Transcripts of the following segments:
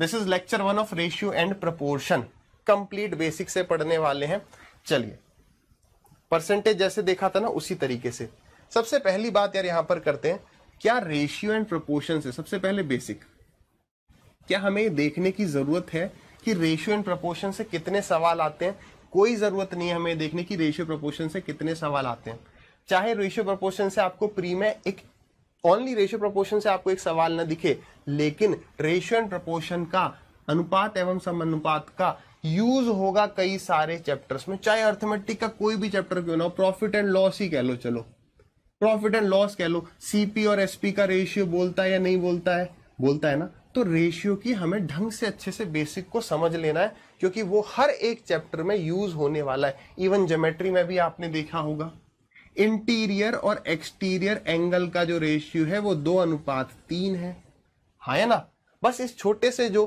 this is lecture one of ratio and proportion complete basic से पढ़ने वाले हैं चलिए परसेंटेज जैसे देखा था ना उसी तरीके से सबसे पहली बात यार यहां पर करते हैं क्या रेशियो एंड प्रपोर्शन से सबसे पहले बेसिक क्या हमें देखने की जरूरत है कि रेशियो एंड प्रपोर्शन से कितने सवाल आते हैं कोई जरूरत नहीं है हमें देखने की रेशियो प्रपोर्शन से कितने सवाल आते हैं चाहे रेशियो प्रपोर्शन से आपको प्री में एक ओनली रेशियो प्रपोर्शन से आपको एक सवाल ना दिखे लेकिन रेशियो एंड प्रपोर्शन का अनुपात एवं सम अनुपात का यूज होगा कई सारे चैप्टर्स में चाहे अर्थमेटिक का कोई भी चैप्टर क्यों ना हो प्रॉफिट एंड लॉस ही कह लो चलो प्रॉफिट एंड लॉस कह लो सीपी और एसपी का रेशियो बोलता है या नहीं बोलता है बोलता है ना तो रेशियो की हमें ढंग से अच्छे से बेसिक को समझ लेना है क्योंकि वो हर एक चैप्टर में यूज होने वाला है इवन जोमेट्री में भी आपने देखा होगा इंटीरियर और एक्सटीरियर एंगल का जो रेशियो है वो दो अनुपात तीन है हाँ है ना बस इस छोटे से जो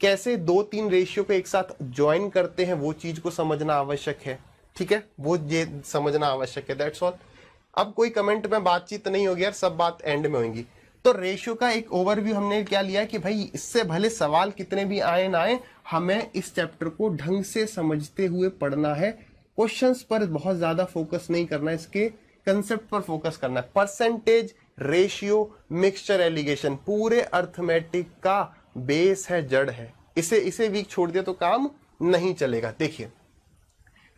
कैसे दो तीन रेशियो को एक साथ ज्वाइन करते हैं वो चीज को समझना आवश्यक है ठीक है वो ये समझना आवश्यक है दैट्स ऑल अब कोई कमेंट में बातचीत नहीं होगी यार सब बात एंड में होगी तो रेशियो का एक ओवरव्यू हमने क्या लिया कि भाई इससे भले सवाल कितने भी आए ना आए हमें इस चैप्टर को ढंग से समझते हुए पढ़ना है क्वेश्चंस पर बहुत ज्यादा फोकस नहीं करना इसके कंसेप्ट पर फोकस करना है परसेंटेज रेशियो मिक्सचर एलिगेशन पूरे अर्थमेटिक का बेस है जड़ है इसे इसे वीक छोड़ दिया तो काम नहीं चलेगा देखिए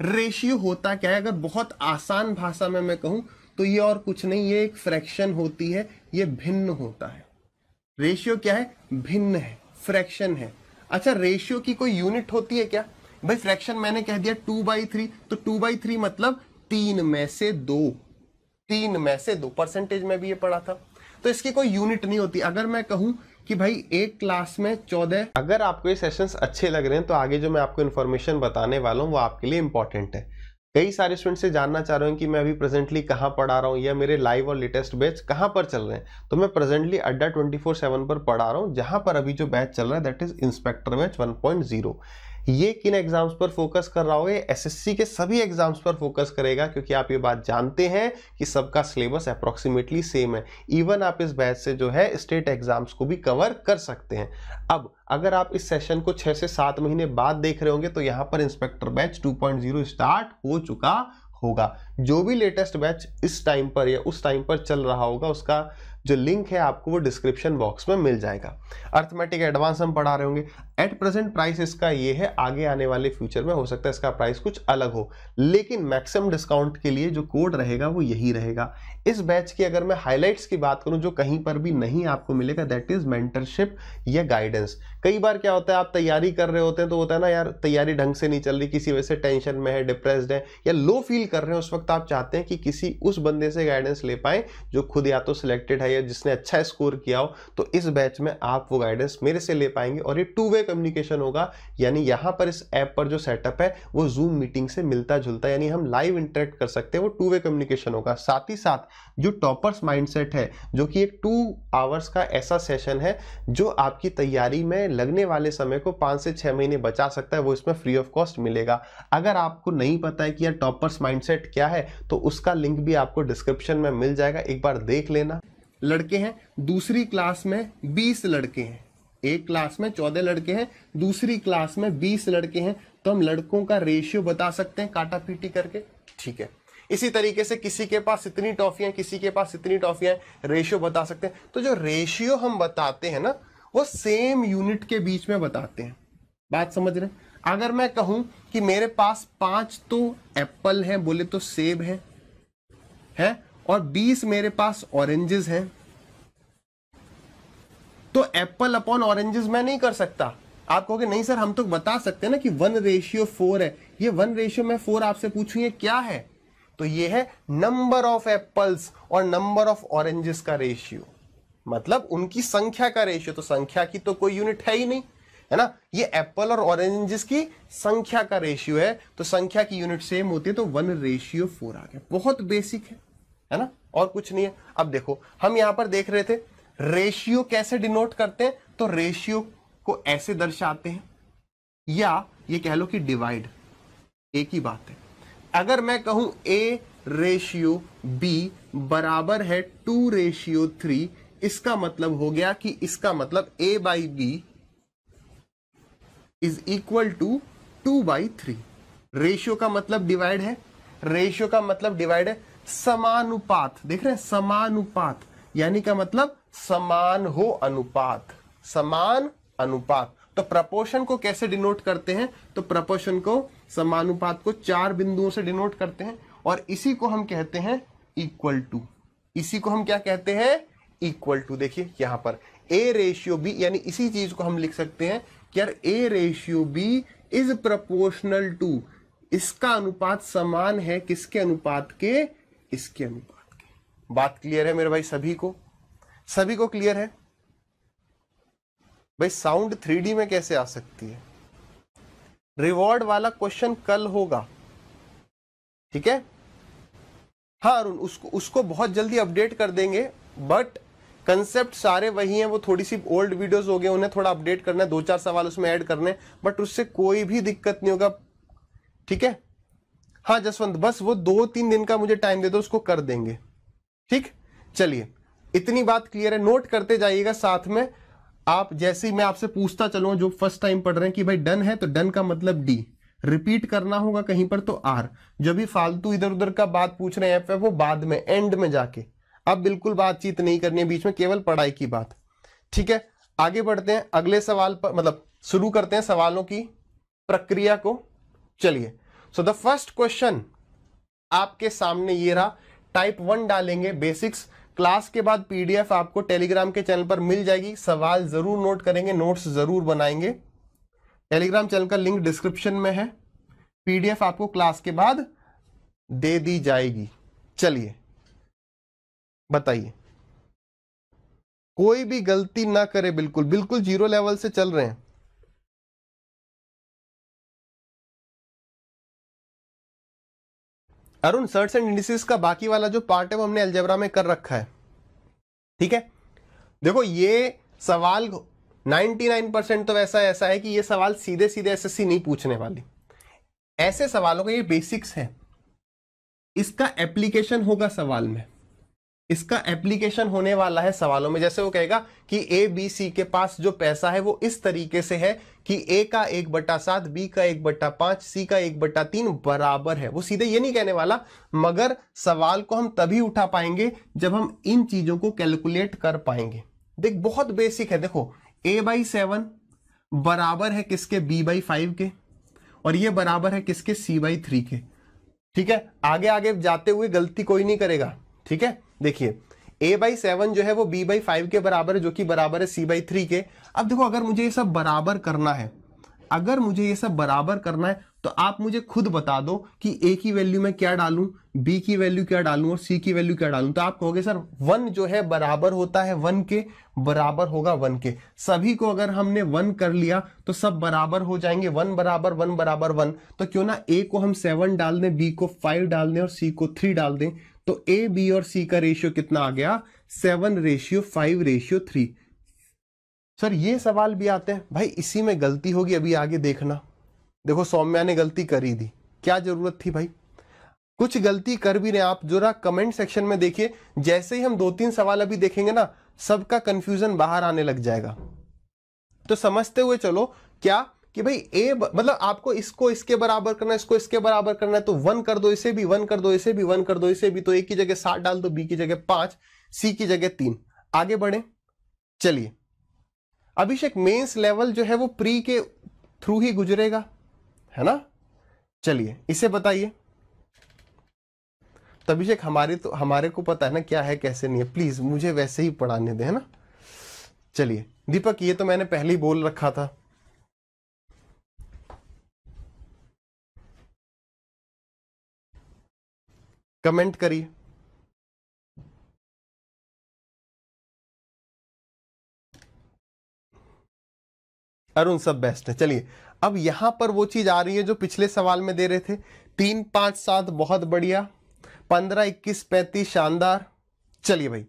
रेशियो होता क्या है अगर बहुत आसान भाषा में मैं कहूं तो ये और कुछ नहीं ये एक फ्रैक्शन होती है ये भिन्न होता है रेशियो क्या है भिन्न है फ्रैक्शन है अच्छा रेशियो की कोई यूनिट होती है क्या भाई फ्रैक्शन मैंने कह दिया टू बाई थ्री तो टू बाई थ्री मतलब तीन में से दो तीन में से दो परसेंटेज में भी ये पढ़ा था तो इसकी कोई यूनिट नहीं होती अगर मैं कहूं कि भाई एक क्लास में चौदह अगर आपको ये सेशंस अच्छे लग रहे हैं तो आगे जो मैं आपको इन्फॉर्मेशन बताने वाला हूँ वो आपके लिए इंपॉर्टेंट है कई सारे स्टूडेंट से जानना चाह रहे हैं कि मैं अभी प्रेजेंटली कहाँ पढ़ा रहा हूँ या मेरे लाइव और लेटेस्ट बैच कहाँ पर चल रहे हैं तो मैं प्रेजेंटली अड्डा ट्वेंटी फोर पर पढ़ा रहा हूँ जहाँ पर अभी जो बैच चल रहा है that is inspector batch one ये किन एग्जाम्स पर फोकस कर रहा होगा एसएससी के सभी एग्जाम्स पर फोकस करेगा क्योंकि आप ये बात जानते हैं कि सबका सिलेबस अप्रोक्सीमेटली सेम है इवन आप इस बैच से जो है स्टेट एग्जाम्स को भी कवर कर सकते हैं अब अगर आप इस सेशन को छः से सात महीने बाद देख रहे होंगे तो यहाँ पर इंस्पेक्टर बैच टू स्टार्ट हो चुका होगा जो भी लेटेस्ट बैच इस टाइम पर या उस टाइम पर चल रहा होगा उसका जो लिंक है आपको वो डिस्क्रिप्शन बॉक्स में मिल जाएगा अर्थमेटिक एडवांस हम पढ़ा रहे होंगे एट प्रेजेंट प्राइस इसका ये है आगे आने वाले फ्यूचर में हो सकता है इसका प्राइस कुछ अलग हो लेकिन मैक्सिमम डिस्काउंट के लिए जो कोड रहेगा वो यही रहेगा इस बैच की अगर मैं हाइलाइट्स की बात करूं जो कहीं पर भी नहीं आपको मिलेगा दैट इज मेंटरशिप या गाइडेंस कई बार क्या होता है आप तैयारी कर रहे होते हैं तो होता है ना यार तैयारी ढंग से नहीं चल रही किसी वजह से टेंशन में है डिप्रेस्ड है या लो फील कर रहे हैं उस वक्त आप चाहते हैं कि किसी उस बंदे से गाइडेंस ले पाए जो खुद या तो सिलेक्टेड है या जिसने अच्छा स्कोर किया हो तो इस बैच में आप वो गाइडेंस मेरे से ले पाएंगे और ये टू वे कम्युनिकेशन होगा यानी यहाँ पर इस ऐप पर जो सेटअप है वो जूम मीटिंग से मिलता जुलता यानी हम लाइव इंटरेक्ट कर सकते हैं वो टू वे कम्युनिकेशन होगा साथ ही साथ जो टॉपर्स माइंडसेट है जो कि एक टू आवर्स का ऐसा सेशन है जो आपकी तैयारी में लगने वाले समय को पाँच से छः महीने बचा सकता है वो इसमें फ्री ऑफ कॉस्ट मिलेगा अगर आपको नहीं पता है कि यार टॉपर्स माइंडसेट क्या है तो उसका लिंक भी आपको डिस्क्रिप्शन में मिल जाएगा एक बार देख लेना लड़के हैं दूसरी क्लास में 20 लड़के हैं एक क्लास में चौदह लड़के हैं दूसरी क्लास में बीस लड़के हैं तो हम लड़कों का रेशियो बता सकते हैं काटा पीटी करके ठीक है इसी तरीके से किसी के पास इतनी टॉफियां किसी के पास इतनी टॉफियां रेशियो बता सकते हैं तो जो रेशियो हम बताते हैं ना वो सेम यूनिट के बीच में बताते हैं बात समझ रहे अगर मैं कहूं कि मेरे पास पांच तो एप्पल है बोले तो सेब है हैं और बीस मेरे पास ऑरेंजेस हैं तो एप्पल अपॉन ऑरेंजेस मैं नहीं कर सकता आप कहोगे नहीं सर हम तो बता सकते हैं ना कि वन रेशियो फोर है ये वन रेशियो में फोर आपसे पूछू ये क्या है तो ये है नंबर ऑफ एप्पल्स और नंबर ऑफ ऑरेंजेस का रेशियो मतलब उनकी संख्या का रेशियो तो संख्या की तो कोई यूनिट है ही नहीं है ना ये एप्पल और ऑरेंजेस की संख्या का रेशियो है तो संख्या की यूनिट सेम होती है तो वन रेशियो फोर आ गया बहुत बेसिक है है ना और कुछ नहीं है अब देखो हम यहां पर देख रहे थे रेशियो कैसे डिनोट करते हैं तो रेशियो को ऐसे दर्शाते हैं या ये कह लो कि डिवाइड एक ही बात है अगर मैं कहूं ए रेशियो बी बराबर है टू रेशियो थ्री इसका मतलब हो गया कि इसका मतलब A by B is equal to two by three ratio का मतलब डिवाइड है रेशियो का मतलब डिवाइड है समानुपात देख रहे हैं समानुपात यानी का मतलब समान हो अनुपात समान अनुपात तो प्रपोशन को कैसे डिनोट करते हैं तो प्रपोशन को समानुपात को चार बिंदुओं से डिनोट करते हैं और इसी को हम कहते हैं इक्वल टू इसी को हम क्या कहते हैं इक्वल टू देखिए यहां पर ए रेशियो बी यानी इसी चीज को हम लिख सकते हैं कि यार A ratio B is proportional to इसका अनुपात समान है किसके अनुपात के इसके अनुपात के बात क्लियर है मेरे भाई सभी को सभी को क्लियर है भाई साउंड थ्री में कैसे आ सकती है रिवॉर्ड वाला क्वेश्चन कल होगा ठीक है हाँ अरुण उसको उसको बहुत जल्दी अपडेट कर देंगे बट कंसेप्ट सारे वही हैं वो थोड़ी सी ओल्ड वीडियोस हो गए उन्हें थोड़ा अपडेट करना है दो चार सवाल उसमें ऐड करने बट उससे कोई भी दिक्कत नहीं होगा ठीक है हाँ जसवंत बस वो दो तीन दिन का मुझे टाइम दे दो उसको कर देंगे ठीक चलिए इतनी बात क्लियर है नोट करते जाइएगा साथ में आप जैसे ही मैं आपसे पूछता चलू जो फर्स्ट टाइम पढ़ रहे हैं कि भाई डन है तो डन का मतलब डी रिपीट करना होगा कहीं पर तो आर जो भी फालतू इधर उधर का बात पूछ रहे हैं एफ वो बाद में एंड में जाके अब बिल्कुल बातचीत नहीं करनी है बीच में केवल पढ़ाई की बात ठीक है आगे बढ़ते हैं अगले सवाल पर मतलब शुरू करते हैं सवालों की प्रक्रिया को चलिए सो द फर्स्ट क्वेश्चन आपके सामने ये रहा टाइप वन डालेंगे बेसिक्स क्लास के बाद पीडीएफ आपको टेलीग्राम के चैनल पर मिल जाएगी सवाल ज़रूर नोट करेंगे नोट्स ज़रूर बनाएंगे टेलीग्राम चैनल का लिंक डिस्क्रिप्शन में है पीडीएफ आपको क्लास के बाद दे दी जाएगी चलिए बताइए कोई भी गलती ना करे बिल्कुल बिल्कुल जीरो लेवल से चल रहे हैं अरुण सर्ट्स एंड इंडिस का बाकी वाला जो पार्ट है वो हमने एल्जेब्रा में कर रखा है ठीक है देखो ये सवाल 99 परसेंट तो वैसा ऐसा है कि ये सवाल सीधे सीधे एसएससी नहीं पूछने वाली ऐसे सवालों का ये बेसिक्स है इसका एप्लीकेशन होगा सवाल में इसका एप्लीकेशन होने वाला है सवालों में जैसे वो कहेगा कि ए बी सी के पास जो पैसा है वो इस तरीके से है कि ए का एक बट्टा सात बी का एक बट्टा पांच सी का एक बट्टा तीन बराबर है वो सीधे ये नहीं कहने वाला मगर सवाल को हम तभी उठा पाएंगे जब हम इन चीजों को कैलकुलेट कर पाएंगे देख बहुत बेसिक है देखो ए बाई सेवन बराबर है किसके बी बाई फाइव के और ये बराबर है किसके सी बाई थ्री के ठीक है आगे आगे जाते हुए गलती कोई नहीं करेगा ठीक है देखिए ए बाई सेवन जो है वो बी बाई फाइव के बराबर है जो कि बराबर है सी बाई थ्री के अब देखो अगर मुझे ये सब बराबर करना है अगर मुझे ये सब बराबर करना है तो आप मुझे खुद बता दो कि ए की वैल्यू मैं क्या डालूं बी की वैल्यू क्या डालूं और सी की वैल्यू क्या डालूं तो आप कहोगे सर वन जो है बराबर होता है वन के बराबर होगा वन के सभी को अगर हमने वन कर लिया तो सब बराबर हो जाएंगे वन बराबर वन बराबर वन तो क्यों ना ए को हम सेवन डाल दें बी को फाइव डाल दें और सी को थ्री डाल दें तो ए बी और सी का रेशियो कितना आ गया seven ratio five ratio three sir ये सवाल भी आते हैं भाई इसी में गलती होगी अभी आगे देखना देखो सौम्या ने गलती करी दी क्या जरूरत थी भाई कुछ गलती कर भी रहे आप जरा कमेंट सेक्शन में देखिए जैसे ही हम दो तीन सवाल अभी देखेंगे ना सबका कंफ्यूजन बाहर आने लग जाएगा तो समझते हुए चलो क्या कि भाई ए मतलब आपको इसको इसके बराबर करना है इसको इसके बराबर करना है तो वन कर दो इसे भी वन कर दो इसे भी वन कर दो इसे भी तो ए की जगह सात डाल दो बी की जगह पांच सी की जगह तीन आगे बढ़े चलिए अभिषेक मेंस लेवल जो है वो प्री के थ्रू ही गुजरेगा है ना चलिए इसे बताइए तो अभिषेक हमारे तो हमारे को पता है ना क्या है कैसे नहीं है प्लीज मुझे वैसे ही पढ़ाने दे है ना चलिए दीपक ये तो मैंने पहले ही बोल रखा था कमेंट करिए अरुण सब बेस्ट है चलिए अब यहां पर वो चीज आ रही है जो पिछले सवाल में दे रहे थे तीन पांच सात बहुत बढ़िया पंद्रह इक्कीस पैंतीस शानदार चलिए भाई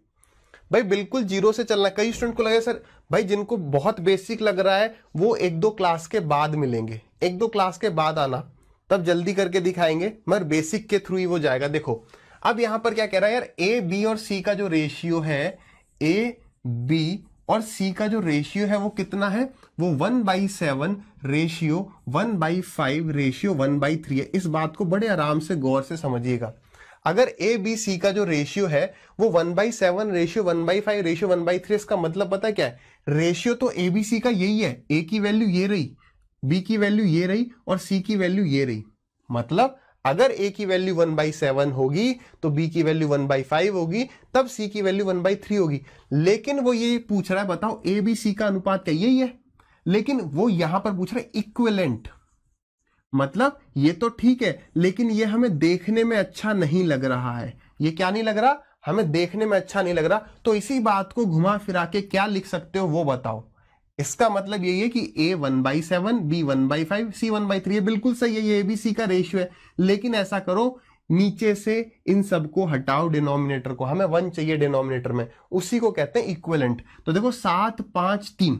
भाई बिल्कुल जीरो से चलना कई स्टूडेंट को लगे सर भाई जिनको बहुत बेसिक लग रहा है वो एक दो क्लास के बाद मिलेंगे एक दो क्लास के बाद आना तब जल्दी करके दिखाएंगे मगर बेसिक के थ्रू ही वो जाएगा देखो अब यहां पर क्या कह रहा है यार ए बी और सी का जो रेशियो है ए बी और सी का जो रेशियो है वो कितना है वो one by seven ratio one by five ratio one by three है इस बात को बड़े आराम से गौर से समझिएगा अगर ए बी सी का जो रेशियो है वो one by seven ratio one by five ratio one by three इसका मतलब पता है क्या है रेशियो तो ए बी सी का यही है ए की वैल्यू ये रही बी की वैल्यू ये रही और सी की वैल्यू ये रही मतलब अगर ए की वैल्यू वन बाई सेवन होगी तो बी की वैल्यू वन बाई फाइव होगी तब सी की वैल्यू वन बाई थ्री होगी लेकिन वो ये पूछ रहा है बताओ ए बी सी का अनुपात क्या यही है लेकिन वो यहां पर पूछ रहा है इक्विलेंट मतलब ये तो ठीक है लेकिन ये हमें देखने में अच्छा नहीं लग रहा है ये क्या नहीं लग रहा हमें देखने में अच्छा नहीं लग रहा तो इसी बात को घुमा फिरा के क्या लिख सकते हो वो बताओ इसका मतलब यही है कि A one by seven B one by five C one by three बिल्कुल सही है ये भी सी का रेशियो है लेकिन ऐसा करो नीचे से इन सबको हटाओ डिनोमिनेटर को हमें वन चाहिए डिनोमिनेटर में उसी को कहते हैं इक्वेलेंट तो देखो सात पांच तीन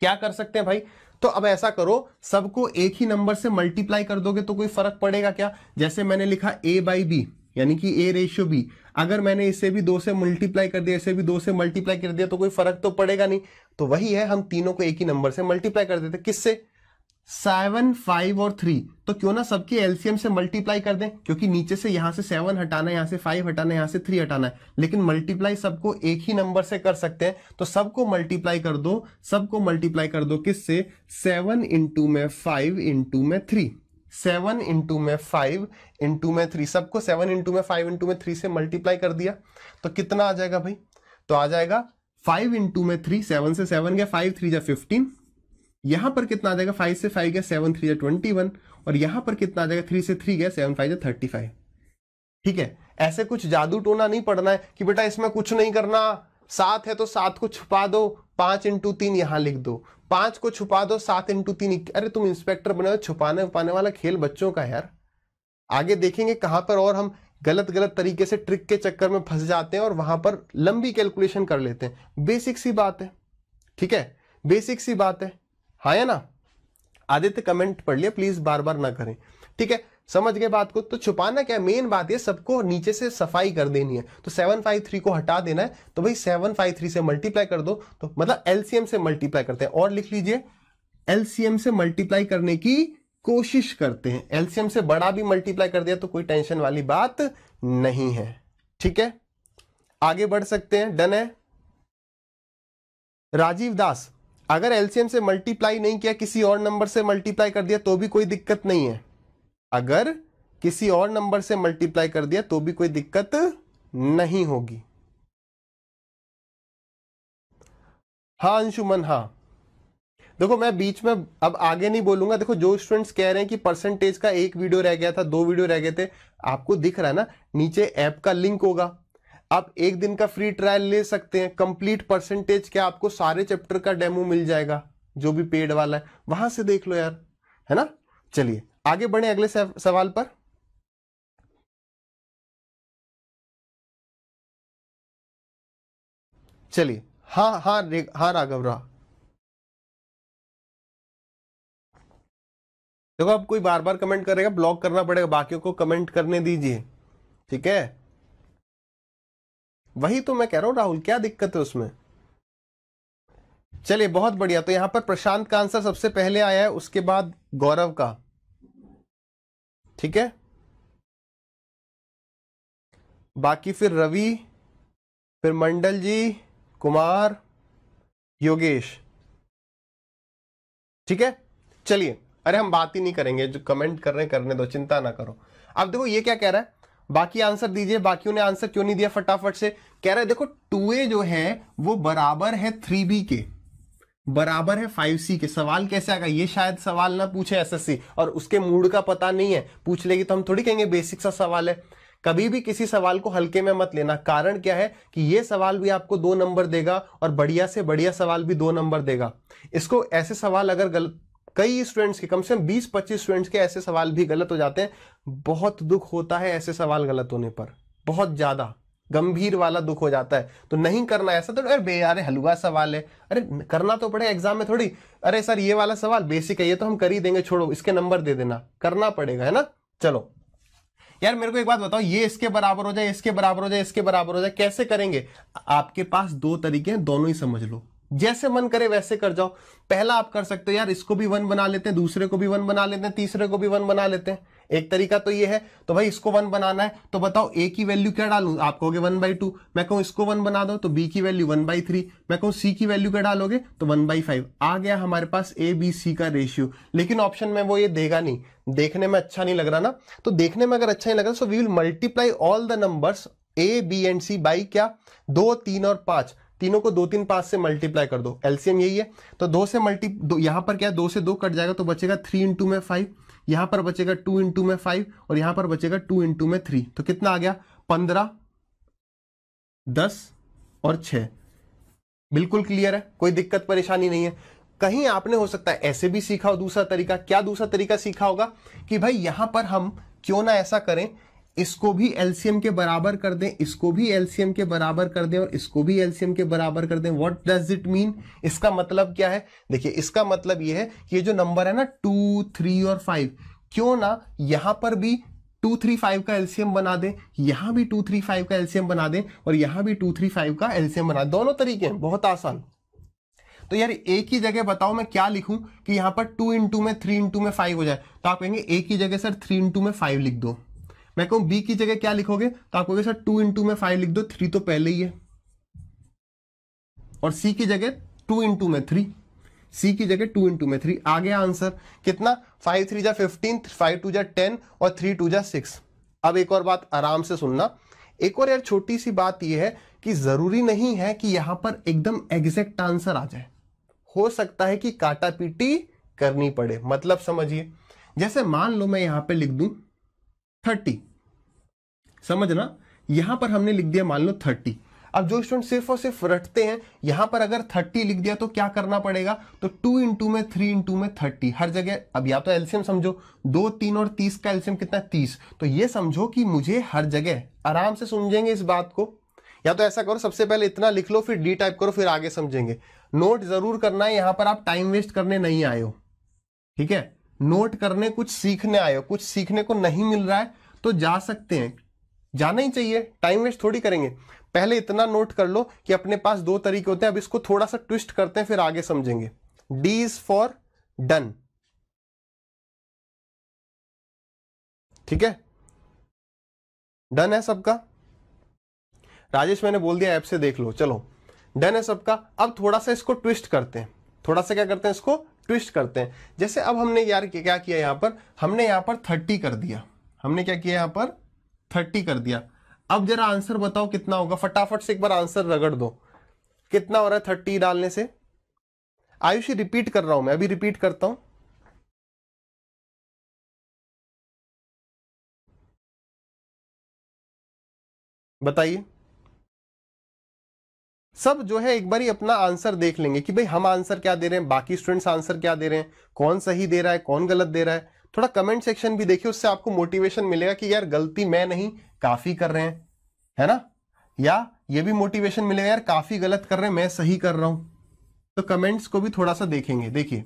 क्या कर सकते हैं भाई तो अब ऐसा करो सबको एक ही नंबर से मल्टीप्लाई कर दोगे तो कोई फर्क पड़ेगा क्या जैसे मैंने लिखा ए बाई बी यानी कि ए रेशियो बी अगर मैंने इसे भी दो से मल्टीप्लाई कर दिया इसे भी दो से मल्टीप्लाई कर दिया तो कोई फर्क तो पड़ेगा नहीं तो वही है हम तीनों को एक ही नंबर से मल्टीप्लाई कर देते किससे सेवन फाइव और थ्री तो क्यों ना सबके एलसीएम से मल्टीप्लाई कर दें क्योंकि नीचे से यहां से सेवन हटाना है यहां से फाइव हटाना है यहां से थ्री हटाना है लेकिन मल्टीप्लाई सबको एक ही नंबर से कर सकते हैं तो सबको मल्टीप्लाई कर दो सबको मल्टीप्लाई कर दो किससे सेवन इंटू में फाइव इंटू में थ्री सेवन इंटू में फाइव इंटू में थ्री सबको सेवन इंटू में फाइव इंटू में थ्री से मल्टीप्लाई कर दिया तो कितना आ जाएगा भाई तो आ जाएगा फाइव इंटू में थ्री सेवन से सेवन गया फाइव थ्री जा फिफ्टीन यहां पर कितना आ जाएगा फाइव से फाइव गया सेवन थ्री जा ट्वेंटी वन और यहां पर कितना आ जाएगा थ्री से थ्री गया सेवन फाइव जा थर्टी फाइव ठीक है ऐसे कुछ जादू टोना नहीं पड़ना है कि बेटा इसमें कुछ नहीं करना सात है तो सात को छुपा दो पांच इंटू तीन यहां लिख दो पांच को छुपा दो सात इंटू तीन अरे तुम इंस्पेक्टर बने हो छुपाने उपाने वाला खेल बच्चों का यार आगे देखेंगे कहां पर और हम गलत गलत तरीके से ट्रिक के चक्कर में फंस जाते हैं और वहां पर लंबी कैलकुलेशन कर लेते हैं बेसिक सी बात है ठीक है बेसिक सी बात है हाँ या ना आदित्य कमेंट पढ़ लिया प्लीज बार बार ना करें ठीक है समझ गए बात को तो छुपाना क्या मेन बात ये सबको नीचे से सफाई कर देनी है तो सेवन फाइव थ्री को हटा देना है तो भाई सेवन फाइव थ्री से मल्टीप्लाई कर दो तो मतलब एलसीएम से मल्टीप्लाई करते हैं और लिख लीजिए एलसीएम से मल्टीप्लाई करने की कोशिश करते हैं एलसीएम से बड़ा भी मल्टीप्लाई कर दिया तो कोई टेंशन वाली बात नहीं है ठीक है आगे बढ़ सकते हैं डन है राजीव दास अगर एलसीएम से मल्टीप्लाई नहीं किया किसी और नंबर से मल्टीप्लाई कर दिया तो भी कोई दिक्कत नहीं है अगर किसी और नंबर से मल्टीप्लाई कर दिया तो भी कोई दिक्कत नहीं होगी हां अंशुमन हां देखो मैं बीच में अब आगे नहीं बोलूंगा देखो जो स्टूडेंट्स कह रहे हैं कि परसेंटेज का एक वीडियो रह गया था दो वीडियो रह गए थे आपको दिख रहा है ना नीचे ऐप का लिंक होगा आप एक दिन का फ्री ट्रायल ले सकते हैं कंप्लीट परसेंटेज क्या आपको सारे चैप्टर का डेमो मिल जाएगा जो भी पेड वाला है वहां से देख लो यार है ना चलिए आगे बढ़े अगले सवाल पर चलिए हाँ हाँ हाँ राघव रा देखो अब कोई बार बार कमेंट करेगा ब्लॉक करना पड़ेगा बाकियों को कमेंट करने दीजिए ठीक है वही तो मैं कह रहा हूं राहुल क्या दिक्कत है उसमें चलिए बहुत बढ़िया तो यहां पर प्रशांत का आंसर सबसे पहले आया है उसके बाद गौरव का ठीक है बाकी फिर रवि फिर मंडल जी कुमार योगेश ठीक है चलिए अरे हम बात ही नहीं करेंगे जो कमेंट कर रहे हैं करने दो चिंता ना करो अब देखो ये क्या कह रहा है बाकी आंसर दीजिए बाकियों ने आंसर क्यों नहीं दिया फटाफट से कह रहा है देखो टू जो है वो बराबर है थ्री बी के बराबर है फाइव सी के सवाल कैसे आएगा ये शायद सवाल ना पूछे सी और उसके मूड का पता नहीं है पूछ लेगी तो हम थोड़ी कहेंगे बेसिक सा सवाल है कभी भी किसी सवाल को हल्के में मत लेना कारण क्या है कि ये सवाल भी आपको दो नंबर देगा और बढ़िया से बढ़िया सवाल भी दो नंबर देगा इसको ऐसे सवाल अगर गलत कई स्टूडेंट्स के कम से कम 20-25 स्टूडेंट्स के ऐसे सवाल भी गलत हो जाते हैं बहुत दुख होता है ऐसे सवाल गलत होने पर बहुत ज़्यादा गंभीर वाला दुख हो जाता है तो नहीं करना ऐसा तो अरे बे यार हलवा सवाल है अरे करना तो पड़ेगा एग्जाम में थोड़ी अरे सर ये वाला सवाल बेसिक है ये तो हम कर ही देंगे छोड़ो इसके नंबर दे देना करना पड़ेगा है ना चलो यार मेरे को एक बात बताओ ये इसके बराबर हो जाए इसके बराबर हो जाए इसके बराबर हो जाए कैसे करेंगे आपके पास दो तरीके हैं दोनों ही समझ लो जैसे मन करे वैसे कर जाओ पहला आप कर सकते हो यार इसको भी वन बना लेते हैं दूसरे को भी वन बना लेते हैं तीसरे को भी वन बना लेते हैं एक तरीका तो ये है तो भाई इसको वन बनाना है तो बताओ ए की वैल्यू क्या डालू आप कहोगे वन बाई टू मैं कहूँ इसको वन बना दो तो बी की वैल्यू वन बाई थ्री मैं कहूँ सी की वैल्यू क्या डालोगे तो वन बाई फाइव आ गया हमारे पास ए बी सी का रेशियो लेकिन ऑप्शन में वो ये देगा नहीं देखने में अच्छा नहीं लग रहा ना तो देखने में अगर अच्छा नहीं लग रहा so we will multiply all the numbers A B and C by क्या दो तीन और पांच तीनों को दो तीन पांच से मल्टीप्लाई कर दो एलसीएम यही है तो दो से मल्टी दो यहां पर क्या दो से दो कट जाएगा तो बचेगा थ्री इंटू में फाइव यहां पर बचेगा टू इंटू में फाइव और यहां पर बचेगा टू इंटू में थ्री तो कितना आ गया पंद्रह दस और छ बिल्कुल क्लियर है कोई दिक्कत परेशानी नहीं है कहीं आपने हो सकता है ऐसे भी सीखा हो दूसरा तरीका क्या दूसरा तरीका सीखा होगा कि भाई यहां पर हम क्यों ना ऐसा करें इसको भी एलसीएम के बराबर कर दें इसको भी एलसीएम के बराबर कर दें और इसको भी एलसीएम के बराबर कर दें व्हाट डज इट मीन इसका मतलब क्या है देखिए इसका मतलब ये है कि ये जो नंबर है ना टू थ्री और फाइव क्यों ना यहां पर भी टू थ्री फाइव का एलसीएम बना दें यहां भी टू थ्री फाइव का एलसीएम बना दें और यहां भी टू थ्री फाइव का एलसीएम बना दोनों तरीके हैं बहुत आसान तो यार एक ही जगह बताओ मैं क्या लिखूं कि यहां पर टू इंटू में थ्री इंटू में फाइव हो जाए तो आप कहेंगे एक ही जगह सर थ्री इंटू में फाइव लिख दो मैं कहूं बी की जगह क्या लिखोगे तो आप कहोगे सर टू इंटू में फाइव लिख दो थ्री तो पहले ही है और सी की जगह टू इंटू में थ्री सी की जगह टू इंटू में थ्री आ गया आंसर कितना फाइव थ्री जा फिफ्टीन फाइव टू जा टेन और थ्री टू जा सिक्स अब एक और बात आराम से सुनना एक और यार छोटी सी बात यह है कि जरूरी नहीं है कि यहां पर एकदम एग्जैक्ट आंसर आ जाए हो सकता है कि काटा पीटी करनी पड़े मतलब समझिए जैसे मान लो मैं यहां पे लिख दूं थर्टी समझना यहां पर हमने लिख दिया मान लो थर्टी अब जो स्टूडेंट सिर्फ और सिर्फ रटते हैं यहां पर अगर थर्टी लिख दिया तो क्या करना पड़ेगा तो टू इंटू में थ्री इंटू में थर्टी हर जगह अब या तो एल्सियम समझो दो तीन और तीस का एल्सियम कितना तीस तो ये समझो कि मुझे हर जगह आराम से समझेंगे इस बात को या तो ऐसा करो सबसे पहले इतना लिख लो फिर डी टाइप करो फिर आगे समझेंगे नोट जरूर करना है यहां पर आप टाइम वेस्ट करने नहीं आए हो ठीक है नोट करने कुछ सीखने आए हो कुछ सीखने को नहीं मिल रहा है तो जा सकते हैं जाना ही चाहिए टाइम वेस्ट थोड़ी करेंगे पहले इतना नोट कर लो कि अपने पास दो तरीके होते हैं अब इसको थोड़ा सा ट्विस्ट करते हैं फिर आगे समझेंगे डी इज फॉर डन ठीक है डन है सबका राजेश मैंने बोल दिया ऐप से देख लो चलो डन है सबका अब थोड़ा सा इसको ट्विस्ट करते हैं थोड़ा सा क्या करते हैं इसको ट्विस्ट करते हैं जैसे अब हमने यार क्या किया यहां पर हमने यहां पर थर्टी कर दिया हमने क्या किया यहां पर थर्टी कर दिया अब जरा आंसर बताओ कितना होगा फटाफट से एक बार आंसर रगड़ दो कितना हो रहा है थर्टी डालने से आयुषी रिपीट कर रहा हूं मैं अभी रिपीट करता हूं बताइए सब जो है एक बार ही अपना आंसर देख लेंगे कि भाई हम आंसर क्या दे रहे हैं बाकी स्टूडेंट्स आंसर क्या दे रहे हैं कौन सही दे रहा है कौन गलत दे रहा है थोड़ा कमेंट सेक्शन भी देखिए उससे आपको मोटिवेशन मिलेगा कि यार गलती मैं नहीं काफी कर रहे हैं है ना या ये भी मोटिवेशन मिलेगा यार काफी गलत कर रहे हैं मैं सही कर रहा हूं तो कमेंट्स को भी थोड़ा सा देखेंगे देखिए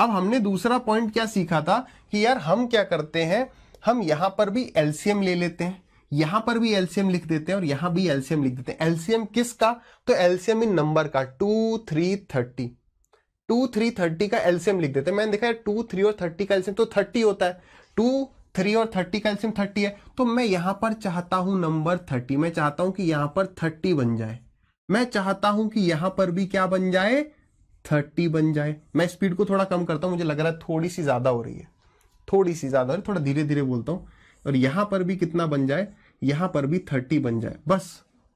अब हमने दूसरा पॉइंट क्या सीखा था कि यार हम क्या करते हैं हम यहां पर भी एलसीएम ले लेते हैं यहां पर भी एलसीएम लिख देते हैं और यहां भी एलसीएम लिख देते हैं एलसीएम किसका तो एलसीएम इन नंबर का two three thirty two three thirty का एल्सियम लिख देते मैंने देखा है टू थ्री और थर्टी का एल्सियम तो थर्टी होता है टू थ्री और थर्टी का एल्सियम थर्टी है तो मैं यहां पर चाहता हूं नंबर थर्टी मैं चाहता हूं कि यहां पर थर्टी बन जाए मैं चाहता हूं कि यहां पर भी क्या बन जाए थर्टी बन जाए मैं स्पीड को थोड़ा कम करता हूं मुझे लग रहा है थोड़ी सी ज्यादा हो रही है थोड़ी सी ज्यादा थोड़ा धीरे धीरे बोलता हूं और यहां पर भी कितना बन जाए यहां पर भी थर्टी बन जाए बस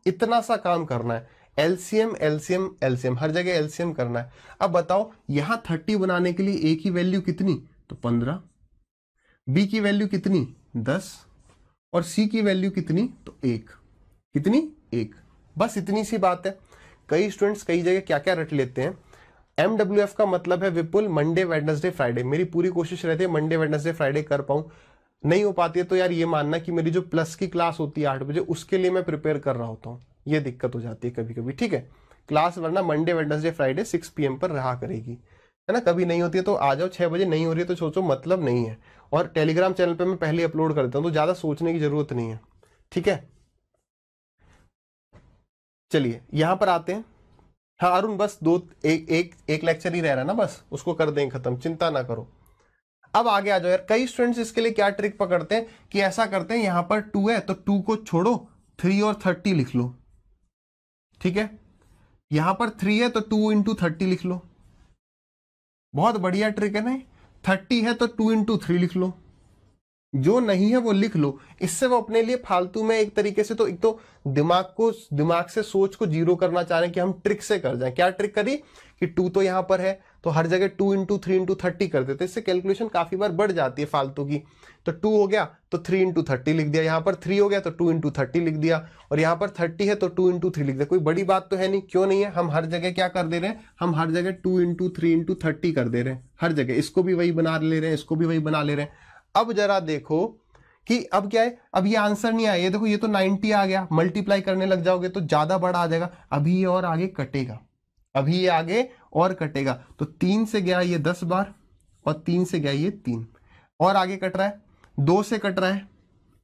इतना सा काम करना है एलसीएम एलसीएम एलसीएम हर जगह एलसीएम करना है अब बताओ यहां थर्टी बनाने के लिए ए की वैल्यू कितनी तो पंद्रह बी की वैल्यू कितनी दस और सी की वैल्यू कितनी तो एक कितनी एक बस इतनी सी बात है कई स्टूडेंट्स कई जगह क्या क्या रट लेते हैं एम एफ का मतलब है विपुल मंडे वेडनसडे फ्राइडे मेरी पूरी कोशिश रहती है मंडे वेडनसडे फ्राइडे कर पाऊं नहीं हो पाती है तो यार ये मानना कि मेरी जो प्लस की क्लास होती है आठ बजे उसके लिए मैं प्रिपेयर कर रहा होता हूँ ये दिक्कत हो जाती है कभी कभी ठीक है क्लास वरना Monday Wednesday Friday six P पर रहा करेगी है ना कभी नहीं होती है तो आ जाओ छः बजे नहीं हो रही है तो सोचो मतलब नहीं है और टेलीग्राम चैनल पर मैं पहले अपलोड करता हूँ तो ज़्यादा सोचने की ज़रूरत नहीं है ठीक है चलिए यहाँ पर आते हैं हाँ अरुण बस दो एक एक एक लेक्चर ही रह रहा है ना बस उसको कर दें ख़त्म चिंता ना करो अब आगे आ जाओ यार कई स्टूडेंट्स इसके लिए क्या ट्रिक पकड़ते हैं कि ऐसा करते हैं यहां पर टू है तो टू को छोड़ो थ्री और थर्टी लिख लो ठीक है यहां पर थ्री है तो टू इंटू थर्टी लिख लो बहुत बढ़िया ट्रिक है ना थर्टी है तो टू इंटू थ्री लिख लो जो नहीं है वो लिख लो इससे वो अपने लिए फालतू में एक तरीके से तो एक तो दिमाग को दिमाग से सोच को जीरो करना चाह रहे हैं कि हम ट्रिक से कर जाए क्या ट्रिक करी कि टू तो यहां पर है तो हर जगह two into three into thirty कर देते इससे कैलकुलेशन काफ़ी बार बढ़ जाती है फालतू की तो टू हो गया तो थ्री इंटू थर्टी लिख दिया यहाँ पर थ्री हो गया तो टू इंटू थर्टी लिख दिया और यहाँ पर थर्टी है तो टू इंटू थ्री लिख दिया कोई बड़ी बात तो है नहीं क्यों नहीं है हम हर जगह क्या कर दे रहे हैं हम हर जगह two into three into thirty कर दे रहे हैं हर जगह इसको भी वही बना ले रहे हैं इसको भी वही बना ले रहे हैं अब जरा देखो कि अब क्या है अब ये आंसर नहीं आया देखो ये तो नाइनटी आ गया मल्टीप्लाई करने लग जाओगे तो ज़्यादा बड़ा आ जाएगा अभी ये और आगे कटेगा अभी ये आगे और कटेगा तो तीन से गया ये दस बार और तीन से गया ये तीन और आगे कट रहा है दो से कट रहा है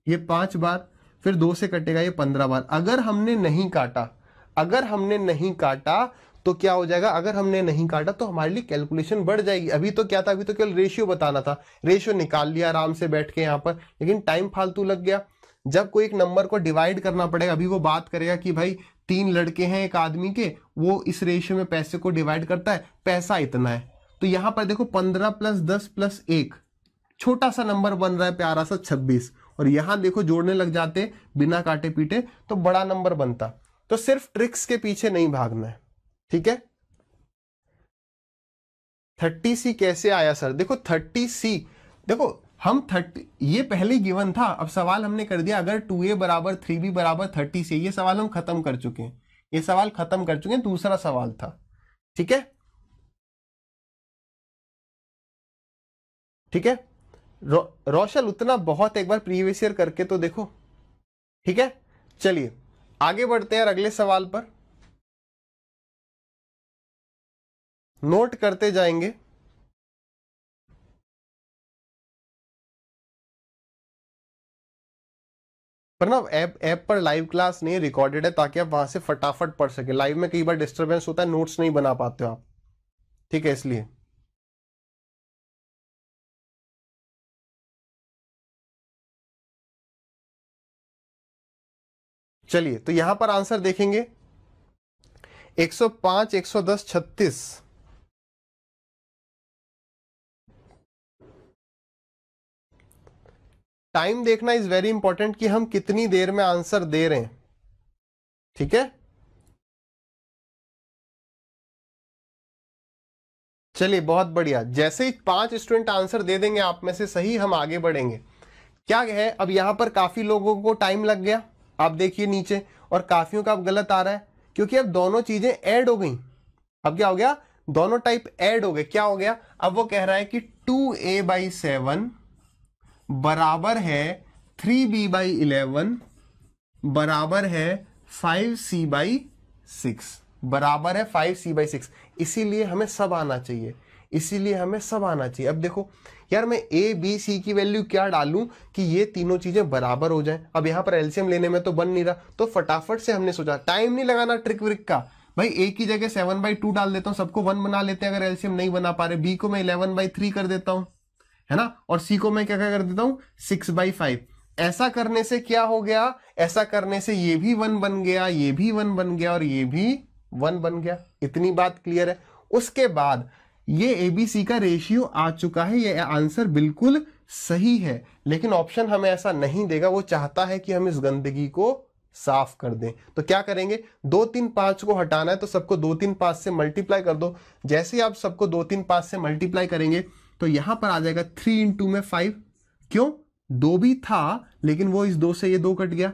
ये पांच बार फिर दो से कटेगा ये पंद्रह बार अगर हमने नहीं काटा अगर हमने नहीं काटा तो क्या हो जाएगा अगर हमने नहीं काटा तो हमारे लिए कैलकुलेशन बढ़ जाएगी अभी तो क्या था अभी तो केवल रेशियो बताना था रेशियो निकाल लिया आराम से बैठ के यहां पर लेकिन टाइम फालतू लग गया जब कोई एक नंबर को डिवाइड करना पड़ेगा अभी वो बात करेगा कि भाई तीन लड़के हैं एक आदमी के वो इस रेशियो में पैसे को डिवाइड करता है पैसा इतना है तो यहां पर देखो पंद्रह प्लस दस प्लस एक छोटा सा नंबर बन रहा है प्यारा सा छब्बीस और यहां देखो जोड़ने लग जाते बिना काटे पीटे तो बड़ा नंबर बनता तो सिर्फ ट्रिक्स के पीछे नहीं भागना है ठीक है थर्टी सी कैसे आया सर देखो थर्टी सी देखो हम थर्टी ये पहले गिवन था अब सवाल हमने कर दिया अगर टू ए बराबर थ्री बी बराबर थर्टी से ये सवाल हम खत्म कर चुके हैं ये सवाल खत्म कर चुके हैं दूसरा सवाल था ठीक है ठीक है रो रोशल उतना बहुत एक बार प्रीवियस ईयर करके तो देखो ठीक है चलिए आगे बढ़ते हैं अगले सवाल पर नोट करते जाएंगे पर ना ऐप ऐप पर लाइव क्लास नहीं रिकॉर्डेड है ताकि आप वहां से फटाफट पढ़ सके लाइव में कई बार डिस्टर्बेंस होता है नोट्स नहीं बना पाते हो आप ठीक है इसलिए चलिए तो यहां पर आंसर देखेंगे 105, 110, 36 टाइम देखना इज वेरी इंपॉर्टेंट कि हम कितनी देर में आंसर दे रहे हैं ठीक है चलिए बहुत बढ़िया जैसे ही पांच स्टूडेंट आंसर दे देंगे आप में से सही हम आगे बढ़ेंगे क्या है अब यहां पर काफी लोगों को टाइम लग गया आप देखिए नीचे और काफियों का अब गलत आ रहा है क्योंकि अब दोनों चीजें ऐड हो गई अब क्या हो गया दोनों टाइप ऐड हो गए क्या हो गया अब वो कह रहा है कि टू ए बाई सेवन बराबर है थ्री बी बाई इलेवन बराबर है फाइव सी बाई सिक्स बराबर है फाइव सी बाई सिक्स इसीलिए हमें सब आना चाहिए इसीलिए हमें सब आना चाहिए अब देखो यार मैं ए बी सी की वैल्यू क्या डालूं कि ये तीनों चीजें बराबर हो जाएं अब यहां पर एल्सियम लेने में तो बन नहीं रहा तो फटाफट से हमने सोचा टाइम नहीं लगाना ट्रिक व्रिक का भाई ए की जगह सेवन बाई टू डाल देता हूँ सबको वन बना लेते हैं अगर एल्सियम नहीं बना पा रहे बी को मैं इलेवन बाई थ्री कर देता हूँ है ना और सी को मैं क्या क्या कर देता हूं सिक्स बाई फाइव ऐसा करने से क्या हो गया ऐसा करने से ये भी वन बन गया ये भी वन बन गया और ये भी वन बन गया इतनी बात क्लियर है उसके बाद ये एबीसी का रेशियो आ चुका है ये आंसर बिल्कुल सही है लेकिन ऑप्शन हमें ऐसा नहीं देगा वो चाहता है कि हम इस गंदगी को साफ कर दें तो क्या करेंगे दो तीन पांच को हटाना है तो सबको दो तीन पांच से मल्टीप्लाई कर दो जैसे आप सबको दो तीन पांच से मल्टीप्लाई करेंगे तो यहां पर आ जाएगा थ्री इंटू में फाइव क्यों दो भी था लेकिन वो इस दो से ये दो कट गया